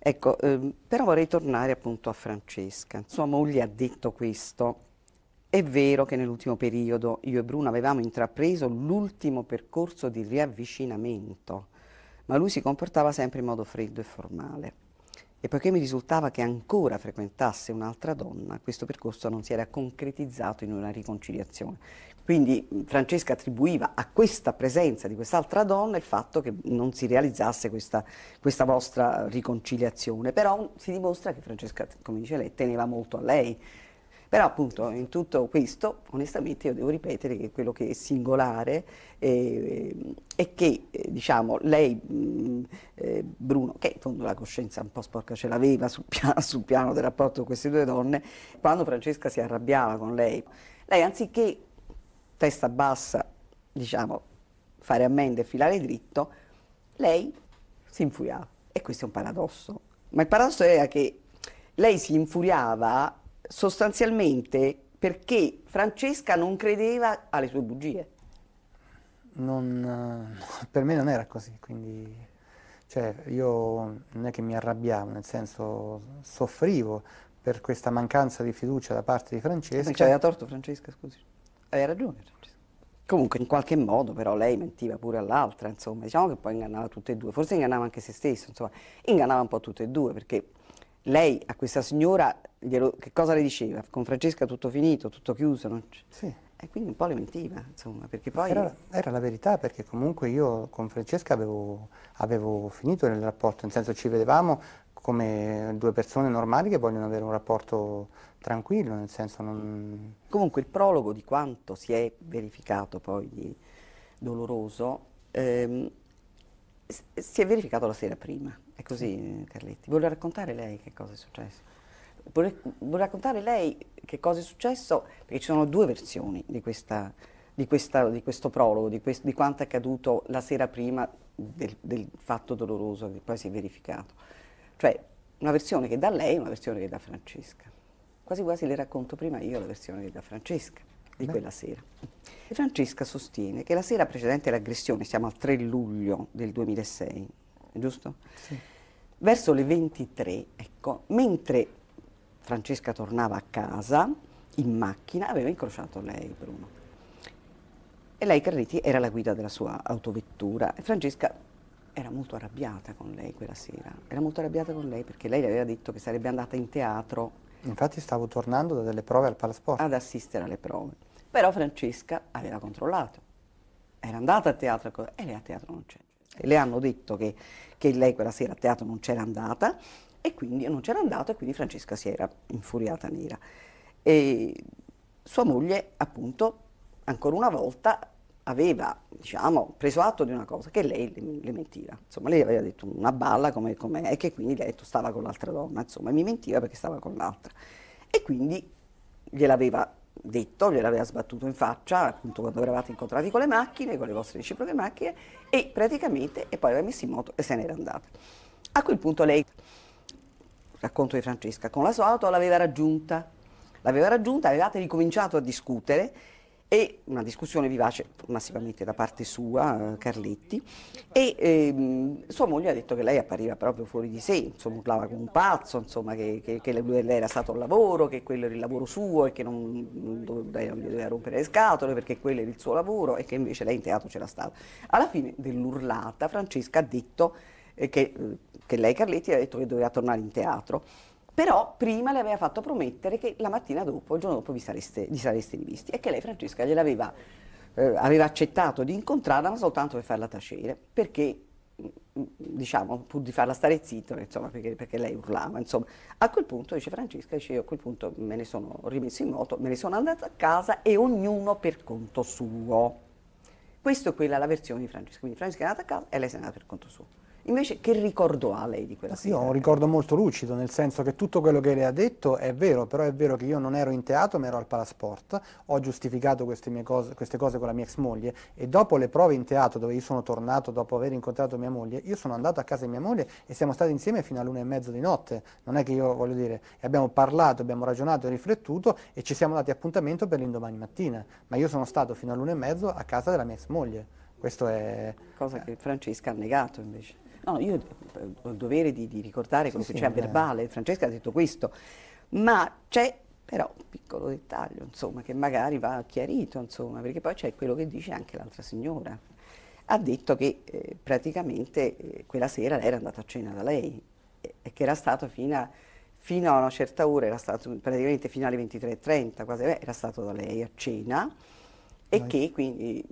Ecco, ehm, però vorrei tornare appunto a Francesca. Sua moglie ha detto questo è vero che nell'ultimo periodo io e Bruno avevamo intrapreso l'ultimo percorso di riavvicinamento, ma lui si comportava sempre in modo freddo e formale. E poiché mi risultava che ancora frequentasse un'altra donna, questo percorso non si era concretizzato in una riconciliazione. Quindi Francesca attribuiva a questa presenza di quest'altra donna il fatto che non si realizzasse questa, questa vostra riconciliazione. Però si dimostra che Francesca, come dice lei, teneva molto a lei, però appunto in tutto questo, onestamente, io devo ripetere che quello che è singolare eh, eh è che, eh, diciamo, lei, mm, eh, Bruno, che in fondo la coscienza un po' sporca ce l'aveva sul piano, sul piano del rapporto con queste due donne, quando Francesca si arrabbiava con lei, lei anziché testa bassa, diciamo, fare ammende e filare dritto, lei si infuriava. E questo è un paradosso. Ma il paradosso era che lei si infuriava sostanzialmente perché Francesca non credeva alle sue bugie. Non, eh, per me non era così, quindi cioè, io non è che mi arrabbiavo, nel senso soffrivo per questa mancanza di fiducia da parte di Francesca. Cioè, aveva torto Francesca, scusi. Hai ragione Francesca. Comunque in qualche modo però lei mentiva pure all'altra, insomma, diciamo che poi ingannava tutte e due, forse ingannava anche se stesso, insomma, ingannava un po' tutte e due perché lei a questa signora, glielo, che cosa le diceva? Con Francesca tutto finito, tutto chiuso? Cioè, sì. E quindi un po' le mentiva, insomma, perché poi... Era, era la verità, perché comunque io con Francesca avevo, avevo finito il rapporto, nel senso ci vedevamo come due persone normali che vogliono avere un rapporto tranquillo, nel senso non... Comunque il prologo di quanto si è verificato poi di doloroso, ehm, si è verificato la sera prima. È così, Carletti. Vuole raccontare lei che cosa è successo? Vuole, vuole raccontare lei che cosa è successo? Perché ci sono due versioni di, questa, di, questa, di questo prologo, di, quest, di, quanto è accaduto la sera prima del, del fatto doloroso che poi si è verificato. Cioè, una versione che dà lei e una versione che dà Francesca. Quasi quasi le racconto prima io la versione che dà Francesca di Beh. quella sera. E Francesca sostiene che la sera precedente all'aggressione, siamo al 3 luglio del 2006, giusto? Sì. Verso le 23, ecco, mentre Francesca tornava a casa, in macchina, aveva incrociato lei, Bruno. E lei, Carriti, era la guida della sua autovettura e Francesca era molto arrabbiata con lei quella sera. Era molto arrabbiata con lei perché lei le aveva detto che sarebbe andata in teatro. Infatti stavo tornando da delle prove al Palasport. Ad assistere alle prove. Però Francesca aveva controllato. Era andata a teatro e lei a teatro non c'è le hanno detto che, che lei quella sera a teatro non c'era andata e quindi non c'era andata e quindi Francesca si era infuriata nera. E sua moglie, appunto, ancora una volta aveva diciamo, preso atto di una cosa, che lei le, le mentiva. Insomma, lei aveva detto una balla come, è e che quindi lei detto stava con l'altra donna, insomma, mi mentiva perché stava con l'altra. E quindi gliel'aveva detto, gliel'aveva sbattuto in faccia appunto quando eravate incontrati con le macchine, con le vostre reciproche macchine e praticamente e poi aveva messo in moto e se n'era andata. A quel punto lei, racconto di Francesca, con la sua auto l'aveva raggiunta, l'aveva raggiunta, avevate ricominciato a discutere e una discussione vivace massivamente da parte sua, eh, Carletti, e ehm, sua moglie ha detto che lei appariva proprio fuori di sé, insomma urlava come un pazzo, insomma che, che, che lui, lei era stato al lavoro, che quello era il lavoro suo e che non, non, doveva, gli doveva rompere le scatole perché quello era il suo lavoro e che invece lei in teatro c'era stata. Alla fine dell'urlata Francesca ha detto eh, che, eh, che lei Carletti ha detto che doveva tornare in teatro però prima le aveva fatto promettere che la mattina dopo, il giorno dopo, vi sareste, vi sareste rivisti e che lei, Francesca, gliel'aveva eh, aveva accettato di incontrarla ma soltanto per farla tacere, perché mm, mm, diciamo, pur di farla stare zitta, insomma, perché, perché, lei urlava, insomma. A quel punto, dice Francesca, dice, io a quel punto me ne sono rimesso in moto, me ne sono andata a casa e ognuno per conto suo. Questa è quella la versione di Francesca, quindi Francesca è andata a casa e lei se è andata per conto suo. Invece che ricordo ha lei di quella sera? Io ho un ricordo molto lucido, nel senso che tutto quello che lei ha detto è vero, però è vero che io non ero in teatro ma ero al Palasport, ho giustificato queste, cose, queste cose con la mia ex moglie e dopo le prove in teatro dove io sono tornato dopo aver incontrato mia moglie, io sono andato a casa di mia moglie e siamo stati insieme fino all'una e mezzo di notte, non è che io voglio dire, abbiamo parlato, abbiamo ragionato e riflettuto e ci siamo dati appuntamento per l'indomani mattina, ma io sono stato fino all'una e mezzo a casa della mia ex moglie. Questo è... Cosa che Francesca ha negato invece. No, io eh, ho il dovere di, di ricordare quello sì, che sì, c'è a verbale, Francesca ha detto questo, ma c'è però un piccolo dettaglio, insomma, che magari va chiarito, insomma, perché poi c'è quello che dice anche l'altra signora. Ha detto che eh, praticamente eh, quella sera lei era andata a cena da lei e, e che era stato fino a, fino a, una certa ora, era stato praticamente fino alle 23.30, quasi, beh, era stato da lei a cena e Vai. che quindi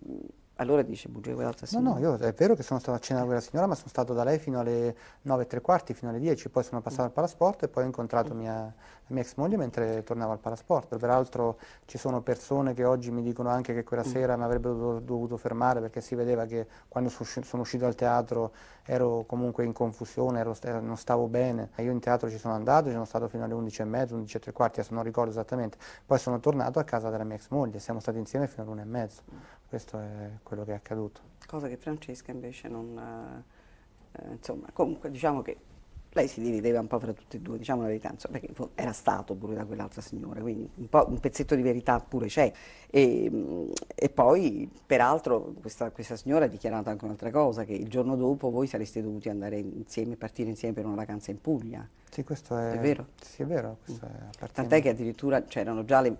allora dice bugie quell'altra signora. No, no, io è vero che sono stato a cena con quella signora, ma sono stato da lei fino alle 9 e tre quarti, fino alle 10, poi sono passato al Palasport e poi ho incontrato mm. mia, la mia ex moglie mentre tornavo al parasport. Peraltro ci sono persone che oggi mi dicono anche che quella mm. sera mi avrebbero dovuto fermare perché si vedeva che quando sono uscito dal teatro ero comunque in confusione, ero, non stavo bene. Io in teatro ci sono andato, ci sono stato fino alle 11 11 e e tre quarti, adesso non ricordo esattamente. Poi sono tornato a casa della mia ex moglie, siamo stati insieme fino all'una e 1.30. Questo è quello che è accaduto. Cosa che Francesca invece non... Eh, insomma, comunque diciamo che lei si divideva un po' fra tutti e due, diciamo la verità, insomma, perché era stato pure da quell'altra signora, quindi un, un, pezzetto di verità pure c'è. E, mm, e, poi, peraltro, questa, questa signora ha dichiarato anche un'altra cosa, che il giorno dopo voi sareste dovuti andare insieme, partire insieme per una vacanza in Puglia. Sì, questo è, è vero. Sì, è vero. È mm. Tant'è che addirittura c'erano cioè, già le,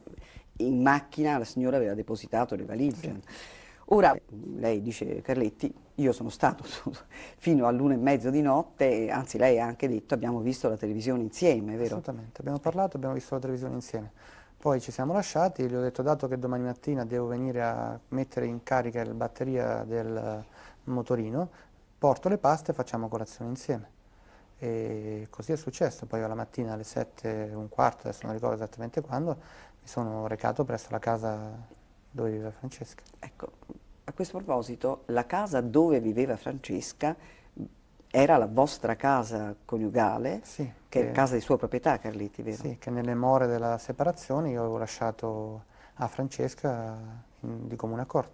in macchina, la signora aveva depositato le valigie. Sì. Ora, lei dice Carletti, io sono stato fino all'una e mezzo di notte, anzi lei ha anche detto abbiamo visto la televisione insieme, vero? Esattamente, abbiamo parlato, abbiamo visto la televisione insieme. Poi ci siamo lasciati, gli ho detto dato che domani mattina devo venire a mettere in carica la batteria del motorino, porto le paste e facciamo colazione insieme. E così è successo, poi alla mattina alle sette e un quarto, adesso non ricordo esattamente quando, mi sono recato presso la casa dove viveva Francesca? Ecco, a questo proposito, la casa dove viveva Francesca era la vostra casa coniugale, sì, che era casa di sua proprietà, Carlitti, vero? Sì, che nelle more della separazione io avevo lasciato a Francesca in, di comune accordo.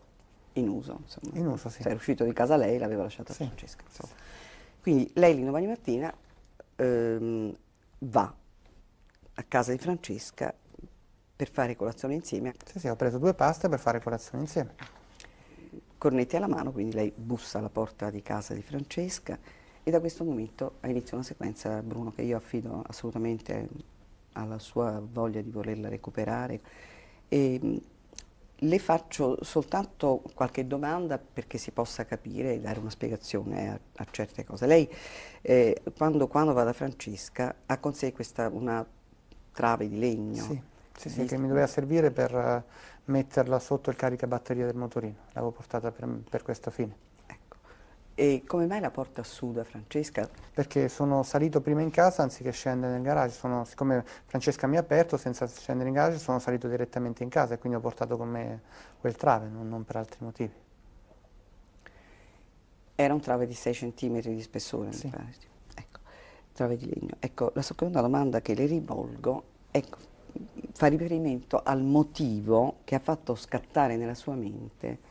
In uso, insomma. In uso, sì. Cioè, era uscito di casa lei, l'aveva lasciata sì, a Francesca. Sì. Quindi lei lì domani mattina ehm, va a casa di Francesca per fare colazione insieme. Sì, sì, ho preso due paste per fare colazione insieme. Cornetti alla mano, quindi lei bussa alla porta di casa di Francesca e da questo momento inizia una sequenza, Bruno, che io affido assolutamente alla sua voglia di volerla recuperare. E, ehm, le faccio soltanto qualche domanda perché si possa capire e dare una spiegazione a, a certe cose. Lei, eh, quando, quando, va da Francesca, ha con sé questa, una trave di legno. Sì. Sì, sì, che mi doveva servire per eh, metterla sotto il caricabatteria del motorino, l'avevo portata per, per questa fine. Ecco. E come mai la porta a su Francesca? Perché sono salito prima in casa anziché scendere nel garage, sono, siccome Francesca mi ha aperto senza scendere in garage sono salito direttamente in casa e quindi ho portato con me quel trave, non, non per altri motivi. Era un trave di 6 cm di spessore, sì. mi pare. Ecco, trave di legno. Ecco, la seconda domanda che le rivolgo è ecco, fa riferimento al motivo che ha fatto scattare nella sua mente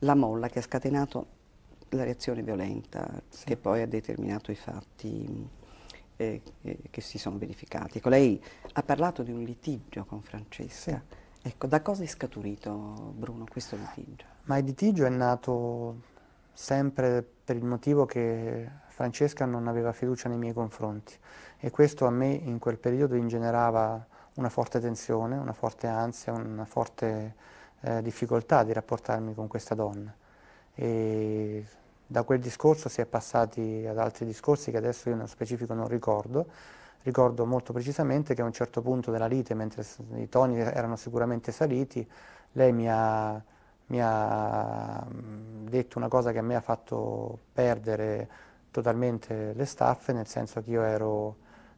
la molla che ha scatenato la reazione violenta sì. che poi ha determinato i fatti eh, eh, che si sono verificati. Ecco, lei ha parlato di un litigio con Francesca. Sì. Ecco, da cosa è scaturito, Bruno, questo litigio? Ma il litigio è nato sempre per il motivo che Francesca non aveva fiducia nei miei confronti e questo a me in quel periodo ingenerava una forte tensione, una forte ansia, una forte eh, difficoltà di rapportarmi con questa donna. E da quel discorso si è passati ad altri discorsi che adesso io nello specifico non ricordo. Ricordo molto precisamente che a un certo punto della lite, mentre i toni erano sicuramente saliti, lei mi ha, mi ha mm, detto una cosa che a me ha fatto perdere totalmente le staffe, nel senso che io ero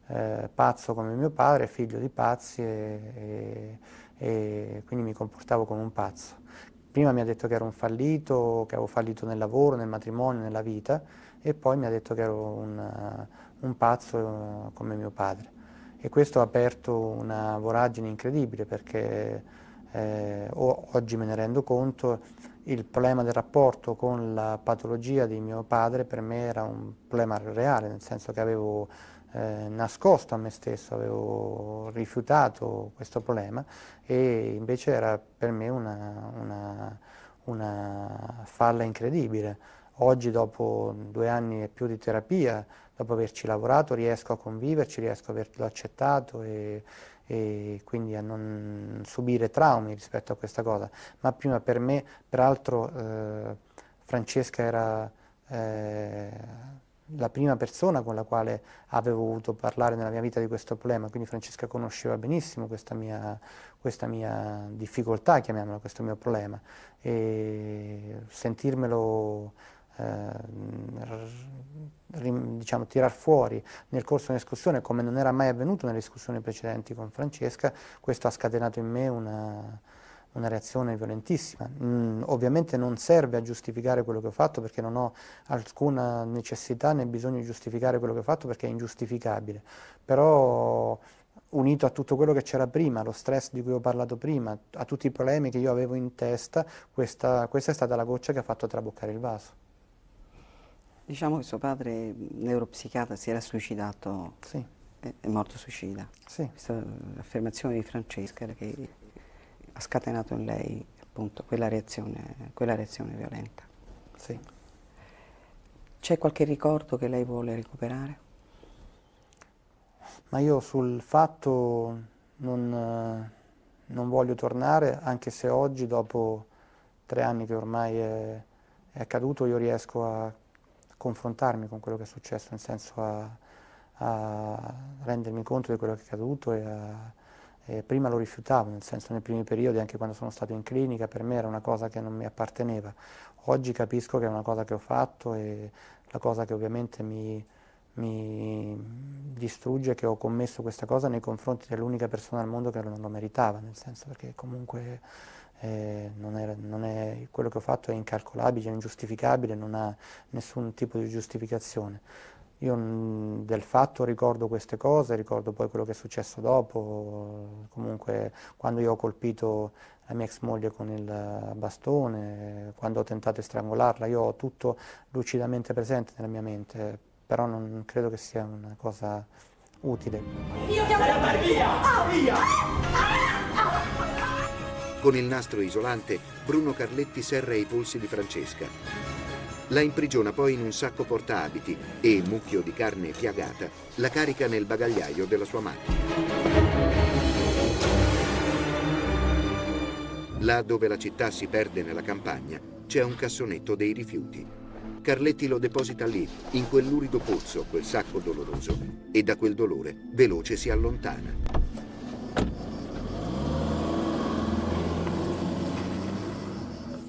eh, pazzo come mio padre, figlio di pazzi e, e, e, quindi mi comportavo come un pazzo. Prima mi ha detto che ero un fallito, che avevo fallito nel lavoro, nel matrimonio, nella vita e poi mi ha detto che ero un, un pazzo eh, come mio padre. E questo ha aperto una voragine incredibile perché eh, oggi me ne rendo conto il problema del rapporto con la patologia di mio padre per me era un problema reale, nel senso che avevo eh, nascosto a me stesso, avevo rifiutato questo problema e invece era per me una, una, una falla incredibile. Oggi dopo due anni e più di terapia, dopo averci lavorato, riesco a conviverci, riesco a averlo accettato e, e quindi a non subire traumi rispetto a questa cosa. Ma prima per me, peraltro, eh, Francesca era... Eh, la prima persona con la quale avevo voluto parlare nella mia vita di questo problema, quindi Francesca conosceva benissimo questa mia, questa mia difficoltà, chiamiamola, questo mio problema, e sentirmelo eh, diciamo, tirar fuori nel corso di una discussione, come non era mai avvenuto nelle discussioni precedenti con Francesca, questo ha scatenato in me una, una reazione violentissima. Mm, ovviamente non serve a giustificare quello che ho fatto perché non ho alcuna necessità né bisogno di giustificare quello che ho fatto perché è ingiustificabile, però unito a tutto quello che c'era prima, allo stress di cui ho parlato prima, a tutti i problemi che io avevo in testa, questa, questa è stata la goccia che ha fatto traboccare il vaso. Diciamo che suo padre, neuropsichiatra, si era suicidato. Sì. È morto suicida. Sì. Questa è l'affermazione di Francesca. Che ha scatenato in lei appunto quella reazione, quella reazione violenta. Sì. C'è qualche ricordo che lei vuole recuperare? Ma io sul fatto non, non voglio tornare, anche se oggi, dopo tre anni che ormai è, è accaduto, io riesco a confrontarmi con quello che è successo, nel senso a, a rendermi conto di quello che è accaduto e a eh, prima lo rifiutavo, nel senso nei primi periodi, anche quando sono stato in clinica, per me era una cosa che non mi apparteneva. Oggi capisco che è una cosa che ho fatto e la cosa che ovviamente mi, mi distrugge è che ho commesso questa cosa nei confronti dell'unica persona al mondo che non lo meritava, nel senso perché comunque eh, non è, non è, quello che ho fatto è incalcolabile, è ingiustificabile, non ha nessun tipo di giustificazione. Io mm, del fatto ricordo queste cose, ricordo poi quello che è successo dopo, comunque quando io ho colpito la mia ex moglie con il bastone, quando ho tentato di strangolarla, io ho tutto lucidamente presente nella mia mente, però non credo che sia una cosa utile. Io chiamo la via! Ah, ah via! Ah, ah, con il nastro isolante, Bruno Carletti serra i polsi di Francesca. La imprigiona poi in un sacco portaabiti e, mucchio di carne piagata, la carica nel bagagliaio della sua macchina. Là dove la città si perde nella campagna c'è un cassonetto dei rifiuti. Carletti lo deposita lì, in quel lurido pozzo, quel sacco doloroso, e da quel dolore veloce si allontana.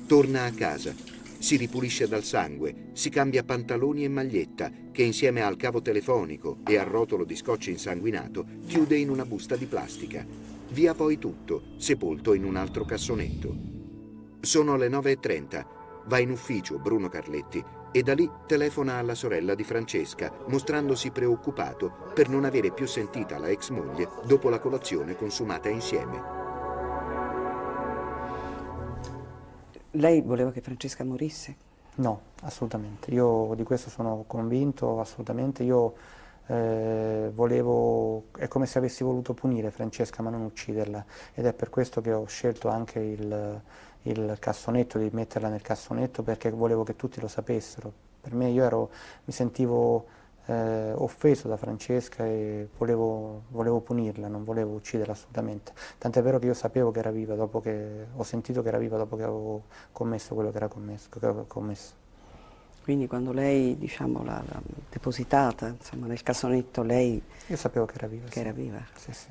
Torna a casa, si ripulisce dal sangue, si cambia pantaloni e maglietta, che insieme al cavo telefonico e al rotolo di scotch insanguinato chiude in una busta di plastica. Via poi tutto, sepolto in un altro cassonetto. Sono le 9.30, va in ufficio Bruno Carletti e da lì telefona alla sorella di Francesca, mostrandosi preoccupato per non avere più sentita la ex moglie dopo la colazione consumata insieme. Lei voleva che Francesca morisse? No, assolutamente. Io di questo sono convinto, assolutamente. Io eh, volevo, è come se avessi voluto punire Francesca ma non ucciderla ed è per questo che ho scelto anche il, il cassonetto, di metterla nel cassonetto perché volevo che tutti lo sapessero. Per me io ero, mi sentivo eh, offeso da Francesca e volevo, volevo, punirla, non volevo ucciderla assolutamente. Tant'è vero che io sapevo che era viva dopo che ho sentito che era viva dopo che avevo commesso quello che era commesso. Che commesso. Quindi quando lei diciamo, l'ha depositata insomma, nel casonetto, lei... Io sapevo che era viva. Che sì. era viva. Sì, sì.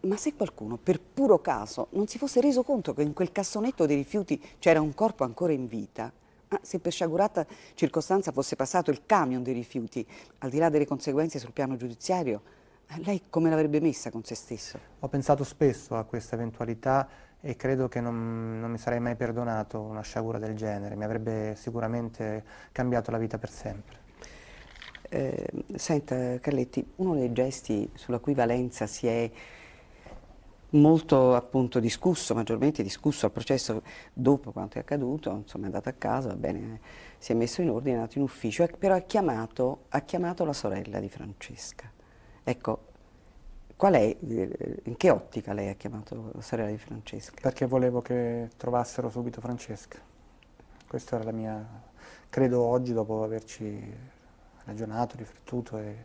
Ma se qualcuno, per puro caso, non si fosse reso conto che in quel cassonetto dei rifiuti c'era un corpo ancora in vita, Ah, se per sciagurata circostanza fosse passato il camion dei rifiuti, al di là delle conseguenze sul piano giudiziario, eh, lei come l'avrebbe messa con se stesso? Ho pensato spesso a questa eventualità e credo che non, non, mi sarei mai perdonato una sciagura del genere, mi avrebbe sicuramente cambiato la vita per sempre. Eh, senta Carletti, uno dei gesti sulla cui valenza si è molto appunto discusso, maggiormente discusso al processo dopo quanto è accaduto, insomma è andato a casa, va bene, si è messo in ordine, è andato in ufficio, però ha chiamato, ha chiamato la sorella di Francesca. Ecco, qual è, eh, in che ottica lei ha chiamato la sorella di Francesca? Perché volevo che trovassero subito Francesca. Questa era la mia, credo oggi dopo averci ragionato, riflettuto e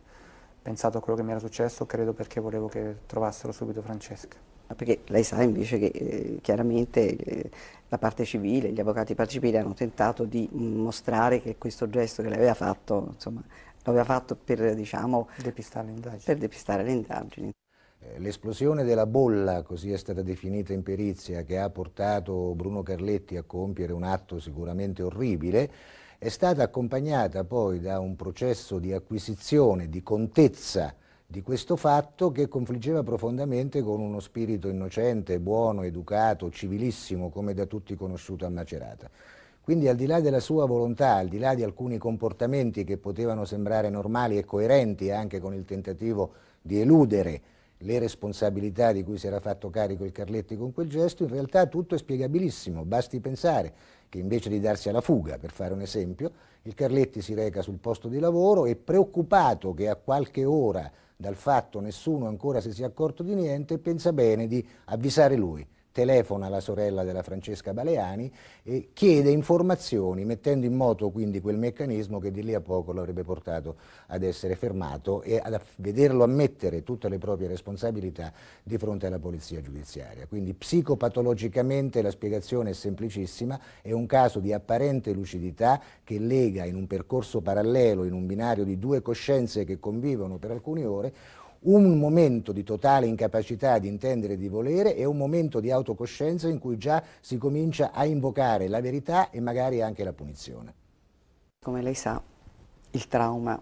pensato a quello che mi era successo, credo perché volevo che trovassero subito Francesca perché lei sa invece che eh, chiaramente eh, la parte civile, gli avvocati parte civile hanno tentato di mm, mostrare che questo gesto che lei aveva fatto, insomma, aveva fatto per, diciamo, depistare, le per depistare le indagini. Eh, l'esplosione della bolla, così è stata definita in perizia, che ha portato Bruno Carletti a compiere un atto sicuramente orribile, è stata accompagnata poi da un processo di acquisizione, di contezza di questo fatto che confliggeva profondamente con uno spirito innocente, buono, educato, civilissimo, come da tutti conosciuto a Macerata. Quindi al di là della sua volontà, al di là di alcuni comportamenti che potevano sembrare normali e coerenti anche con il tentativo di eludere le responsabilità di cui si era fatto carico il Carletti con quel gesto, in realtà tutto è spiegabilissimo, basti pensare che invece di darsi alla fuga, per fare un esempio, il Carletti si reca sul posto di lavoro e preoccupato che a qualche ora dal fatto nessuno ancora si sia accorto di niente, pensa bene di avvisare lui telefona alla sorella della Francesca Baleani e chiede informazioni, mettendo in moto quindi quel meccanismo che di lì a poco lo avrebbe portato ad essere fermato e a vederlo ammettere tutte le proprie responsabilità di fronte alla polizia giudiziaria. Quindi psicopatologicamente la spiegazione è semplicissima, è un caso di apparente lucidità che lega in un percorso parallelo, in un binario di due coscienze che convivono per alcune ore, un momento di totale incapacità di intendere e di volere e un momento di autocoscienza in cui già si comincia a invocare la verità e magari anche la punizione. Come lei sa, il trauma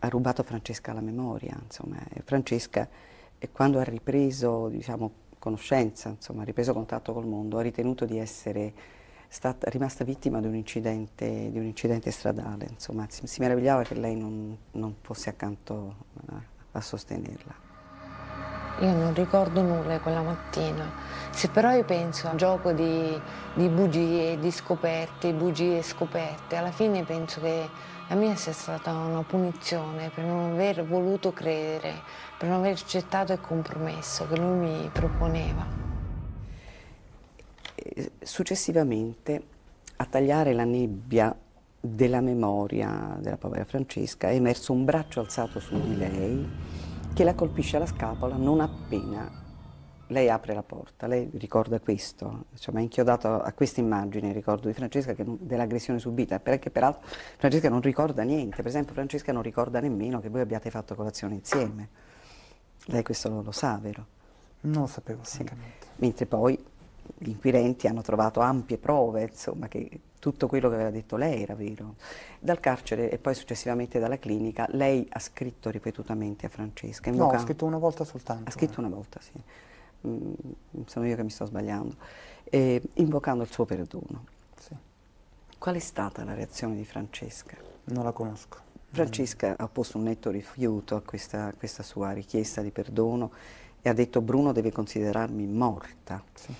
ha rubato Francesca la memoria, insomma, Francesca eh, quando ha ripreso, diciamo, conoscenza, insomma, ha ripreso contatto col mondo, ha ritenuto di essere stata, rimasta vittima di un incidente, di un incidente stradale, insomma, si, si, meravigliava che lei non, non fosse accanto a a sostenerla. Io non ricordo nulla quella mattina. Se però io penso al gioco di, di, bugie, di scoperte, bugie scoperte, alla fine penso che la mia sia stata una punizione per non aver voluto credere, per non aver accettato il compromesso che lui mi proponeva. Successivamente, a tagliare la nebbia della memoria della povera Francesca è emerso un braccio alzato su di lei che la colpisce alla scapola non appena lei apre la porta, lei ricorda questo, insomma è inchiodato a questa immagine il ricordo di Francesca che, dell'aggressione subita, perché peraltro Francesca non ricorda niente, per esempio Francesca non ricorda nemmeno che voi abbiate fatto colazione insieme, lei questo lo, lo sa, vero? Non lo sapevo, sì. Mentre poi gli inquirenti hanno trovato ampie prove, insomma, che tutto quello che aveva detto lei era vero. Dal carcere e poi successivamente dalla clinica, lei ha scritto ripetutamente a Francesca. No, ha scritto una volta soltanto. Ha scritto eh. una volta, sì. Mm, sono io che mi sto sbagliando. Eh, invocando il suo perdono. Sì. Qual è stata la reazione di Francesca? Non la conosco. Francesca mm. ha posto un netto rifiuto a questa, a questa sua richiesta di perdono e ha detto Bruno deve considerarmi morta. Sì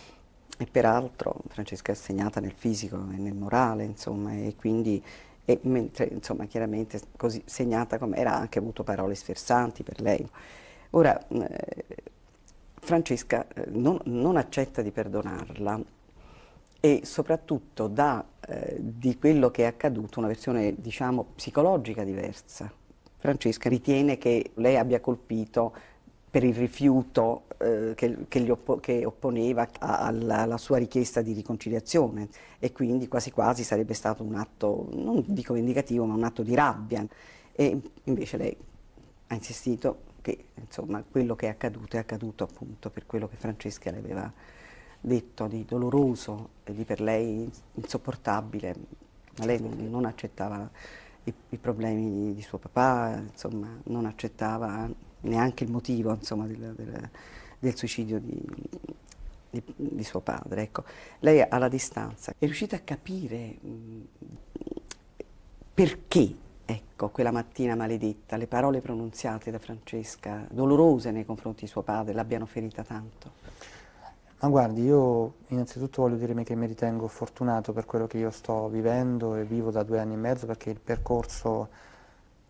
e peraltro Francesca è assegnata nel fisico e nel morale, insomma, e quindi e mentre, insomma, chiaramente così segnata come era anche avuto parole sfersanti per lei. Ora, eh, Francesca eh, non, non, accetta di perdonarla e soprattutto dà eh, di quello che è accaduto una versione, diciamo, psicologica diversa. Francesca ritiene che lei abbia colpito per il rifiuto eh, che, che, oppo che, opponeva alla, alla, sua richiesta di riconciliazione e quindi quasi quasi sarebbe stato un atto, non dico vendicativo, ma un atto di rabbia. E invece lei ha insistito che insomma, quello che è accaduto è accaduto appunto per quello che Francesca le aveva detto di doloroso e di per lei insopportabile, ma lei non, non accettava i, i problemi di, di suo papà, insomma non accettava neanche il motivo insomma, del, del, del, suicidio di, di, di suo padre. Ecco. Lei alla distanza è riuscita a capire perché ecco, quella mattina maledetta, le parole pronunziate da Francesca, dolorose nei confronti di suo padre, l'abbiano ferita tanto? Ma guardi, io innanzitutto voglio dirmi che mi ritengo fortunato per quello che io sto vivendo e vivo da due anni e mezzo perché il percorso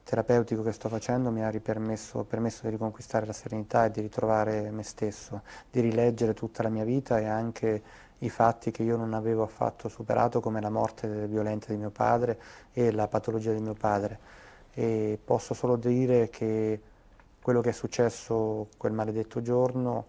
terapeutico che sto facendo mi ha permesso, permesso di riconquistare la serenità e di ritrovare me stesso, di rileggere tutta la mia vita e anche i fatti che io non avevo affatto superato come la morte violenta di mio padre e la patologia di mio padre. E posso solo dire che quello che è successo quel maledetto giorno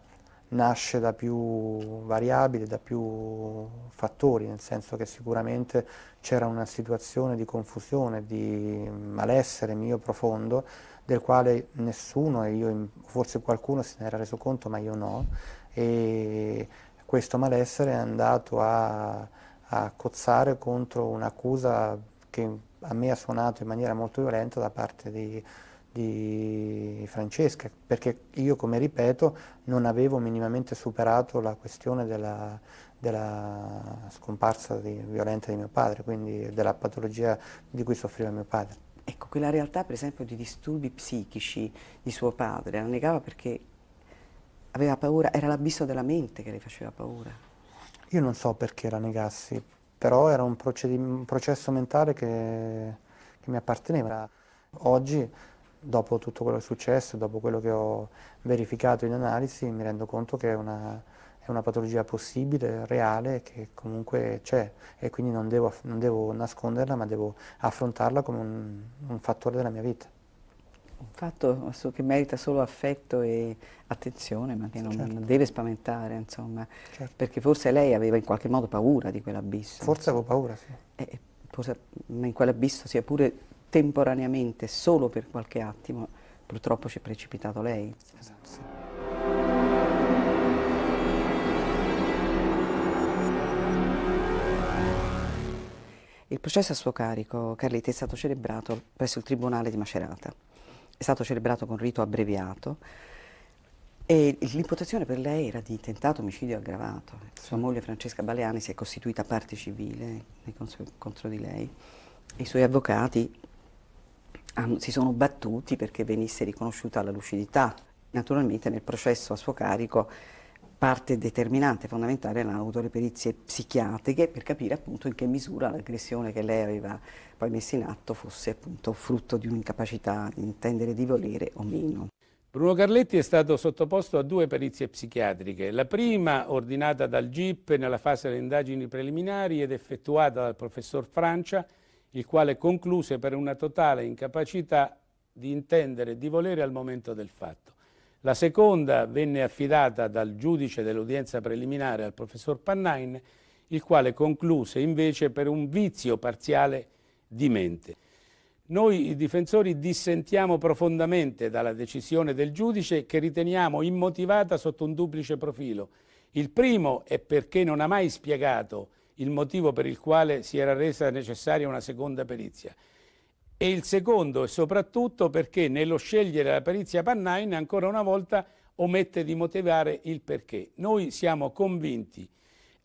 nasce da più variabili, da più fattori, nel senso che sicuramente c'era una situazione di confusione, di malessere mio profondo, del quale nessuno, e io, forse qualcuno se ne era reso conto, ma io no, e questo malessere è andato a, a cozzare contro un'accusa che a me ha suonato in maniera molto violenta da parte di di Francesca, perché io come ripeto non avevo minimamente superato la questione della, della scomparsa di, violenta di mio padre, quindi della patologia di cui soffriva mio padre. Ecco, quella realtà per esempio di disturbi psichici di suo padre la negava perché aveva paura, era l'abisso della mente che le faceva paura. Io non so perché la negassi, però era un, un processo mentale che, che mi apparteneva. Oggi dopo tutto quello che è successo, dopo quello che ho verificato in analisi, mi rendo conto che è una, è una patologia possibile, reale, che comunque c'è e quindi non devo, non devo, nasconderla ma devo affrontarla come un, un fattore della mia vita. Un fatto che merita solo affetto e attenzione, ma che non, certo. deve spaventare, insomma, certo. perché forse lei aveva in qualche modo paura di quell'abisso. Forse avevo paura, sì. E, eh, eh, forse in quell'abisso sia pure temporaneamente, solo per qualche attimo, purtroppo ci è precipitato lei. Esatto, sì. Il processo a suo carico, Carlita, è stato celebrato presso il Tribunale di Macerata. È stato celebrato con rito abbreviato e l'imputazione per lei era di tentato omicidio aggravato. Sua moglie Francesca Baleani si è costituita parte civile contro di lei. I suoi avvocati si sono battuti perché venisse riconosciuta la lucidità. Naturalmente nel processo a suo carico parte determinante, fondamentale, erano le perizie psichiatriche per capire appunto in che misura l'aggressione che lei aveva poi messo in atto fosse appunto frutto di un'incapacità di intendere di volere o meno. Bruno Carletti è stato sottoposto a due perizie psichiatriche, la prima ordinata dal GIP nella fase delle indagini preliminari ed effettuata dal professor Francia il quale concluse per una totale incapacità di intendere e di volere al momento del fatto. La seconda venne affidata dal giudice dell'udienza preliminare al professor Pannain, il quale concluse invece per un vizio parziale di mente. Noi difensori dissentiamo profondamente dalla decisione del giudice che riteniamo immotivata sotto un duplice profilo. Il primo è perché non ha mai spiegato il motivo per il quale si era resa necessaria una seconda perizia. E il secondo e soprattutto perché nello scegliere la perizia Pannain ancora una volta omette di motivare il perché. Noi siamo convinti,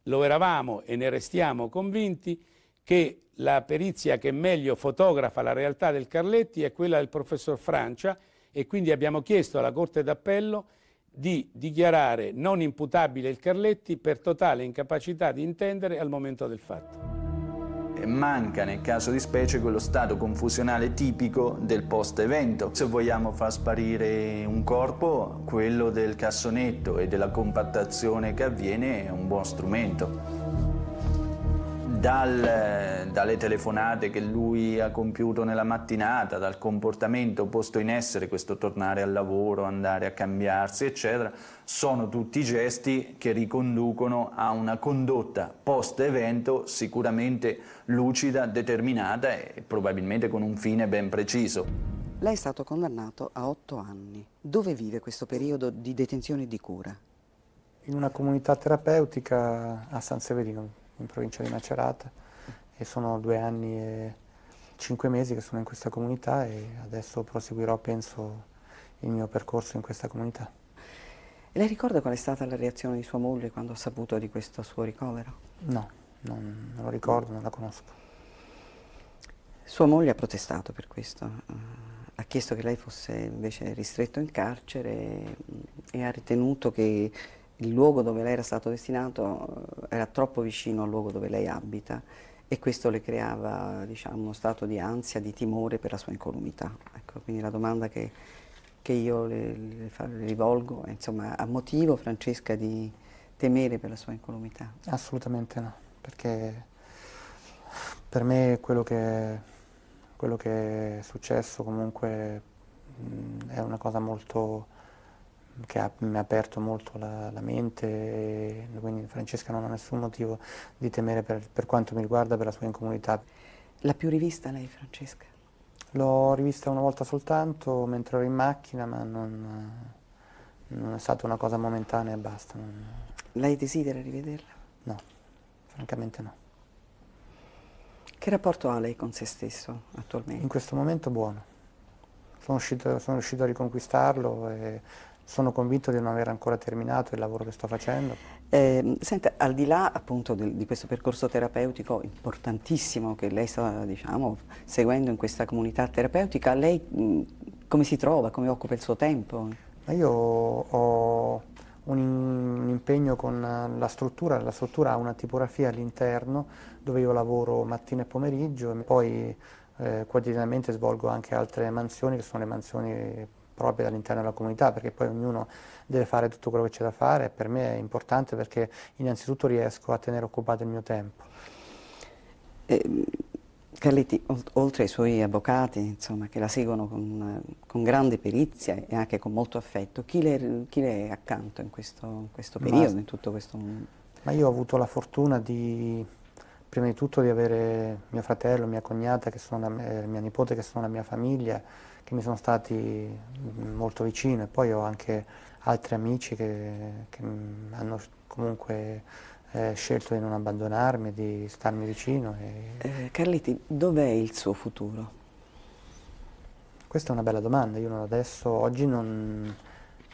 lo eravamo e ne restiamo convinti, che la perizia che meglio fotografa la realtà del Carletti è quella del professor Francia e quindi abbiamo chiesto alla Corte d'Appello di dichiarare non imputabile il Carletti per totale incapacità di intendere al momento del fatto. Manca nel caso di specie quello stato confusionale tipico del post-evento. Se vogliamo far sparire un corpo, quello del cassonetto e della compattazione che avviene è un buon strumento dal, dalle telefonate che lui ha compiuto nella mattinata, dal comportamento posto in essere, questo tornare al lavoro, andare a cambiarsi, eccetera, sono tutti gesti che riconducono a una condotta post evento sicuramente lucida, determinata e probabilmente con un fine ben preciso. Lei è stato condannato a otto anni. Dove vive questo periodo di detenzione e di cura? In una comunità terapeutica a San Severino, in provincia di Macerata e sono due anni e cinque mesi che sono in questa comunità e adesso proseguirò, penso, il mio percorso in questa comunità. E lei ricorda qual è stata la reazione di sua moglie quando ha saputo di questo suo ricovero? No, non, non lo ricordo, non la conosco. Sua moglie ha protestato per questo, eh, ha chiesto che lei fosse invece ristretto in carcere mm, e ha ritenuto che il luogo dove lei era stato destinato eh, era troppo vicino al luogo dove lei abita e questo le creava diciamo, uno stato di ansia, di timore per la sua incolumità. Ecco, quindi la domanda che, che io le, le, le rivolgo è insomma, ha motivo Francesca di temere per la sua incolumità? Assolutamente no, perché per me quello che, quello che è successo comunque mh, mm, è una cosa molto che ha, mi ha aperto molto la, la mente, quindi Francesca non ha nessun motivo di temere per, per quanto mi riguarda, per la sua incomunità. L'ha più rivista lei, Francesca? L'ho rivista una volta soltanto mentre ero in macchina, ma non, non è stata una cosa momentanea e basta. Non... Lei desidera rivederla? No, francamente no. Che rapporto ha lei con se stesso attualmente? In questo momento buono. Sono riuscito, sono riuscito a riconquistarlo e sono convinto di non aver ancora terminato il lavoro che sto facendo. Eh, senta, al di là appunto di, di, questo percorso terapeutico importantissimo che lei sta diciamo, seguendo in questa comunità terapeutica, lei mh, mm, come si trova, come occupa il suo tempo? Io ho un, in, un impegno con la struttura, la struttura ha una tipografia all'interno dove io lavoro mattina e pomeriggio e poi eh, quotidianamente svolgo anche altre mansioni che sono le mansioni propria all'interno della comunità, perché poi ognuno deve fare tutto quello che c'è da fare, per me è importante perché innanzitutto riesco a tenere occupato il mio tempo. Eh, Carletti, oltre ai suoi avvocati, insomma, che la seguono con, con, grande perizia e anche con molto affetto, chi le, chi le è accanto in questo, in questo periodo, ma, in tutto questo Ma io ho avuto la fortuna di, prima di tutto, di avere mio fratello, mia cognata, che sono la, eh, mia nipote, che sono la mia famiglia, che mi sono stati mm, molto vicino e poi ho anche altri amici che, che mm, hanno comunque eh, scelto di non abbandonarmi, di starmi vicino. E... Eh, Carletti, dov'è il suo futuro? Questa è una bella domanda, io non adesso, oggi non,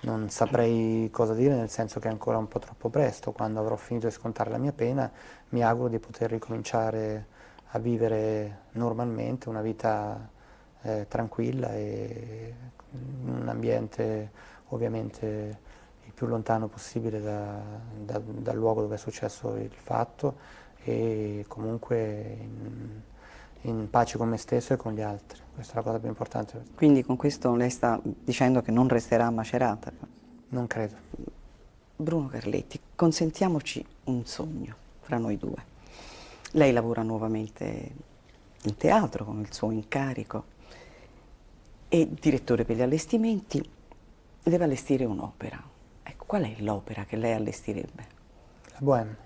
non saprei cosa dire, nel senso che è ancora un po' troppo presto, quando avrò finito di scontare la mia pena mi auguro di poter ricominciare a vivere normalmente una vita eh, tranquilla e in un ambiente ovviamente il più lontano possibile da, da, dal luogo dove è successo il fatto e comunque in, in pace con me stesso e con gli altri. Questa è la cosa più importante. Quindi con questo lei sta dicendo che non resterà a Macerata? Non credo. Bruno Carletti, consentiamoci un sogno fra noi due. Lei lavora nuovamente in teatro con il suo incarico e direttore per gli allestimenti, deve allestire un'opera. Ecco, qual è l'opera che lei allestirebbe? La Bohème,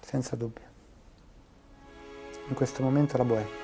senza dubbio. In questo momento la Bohème.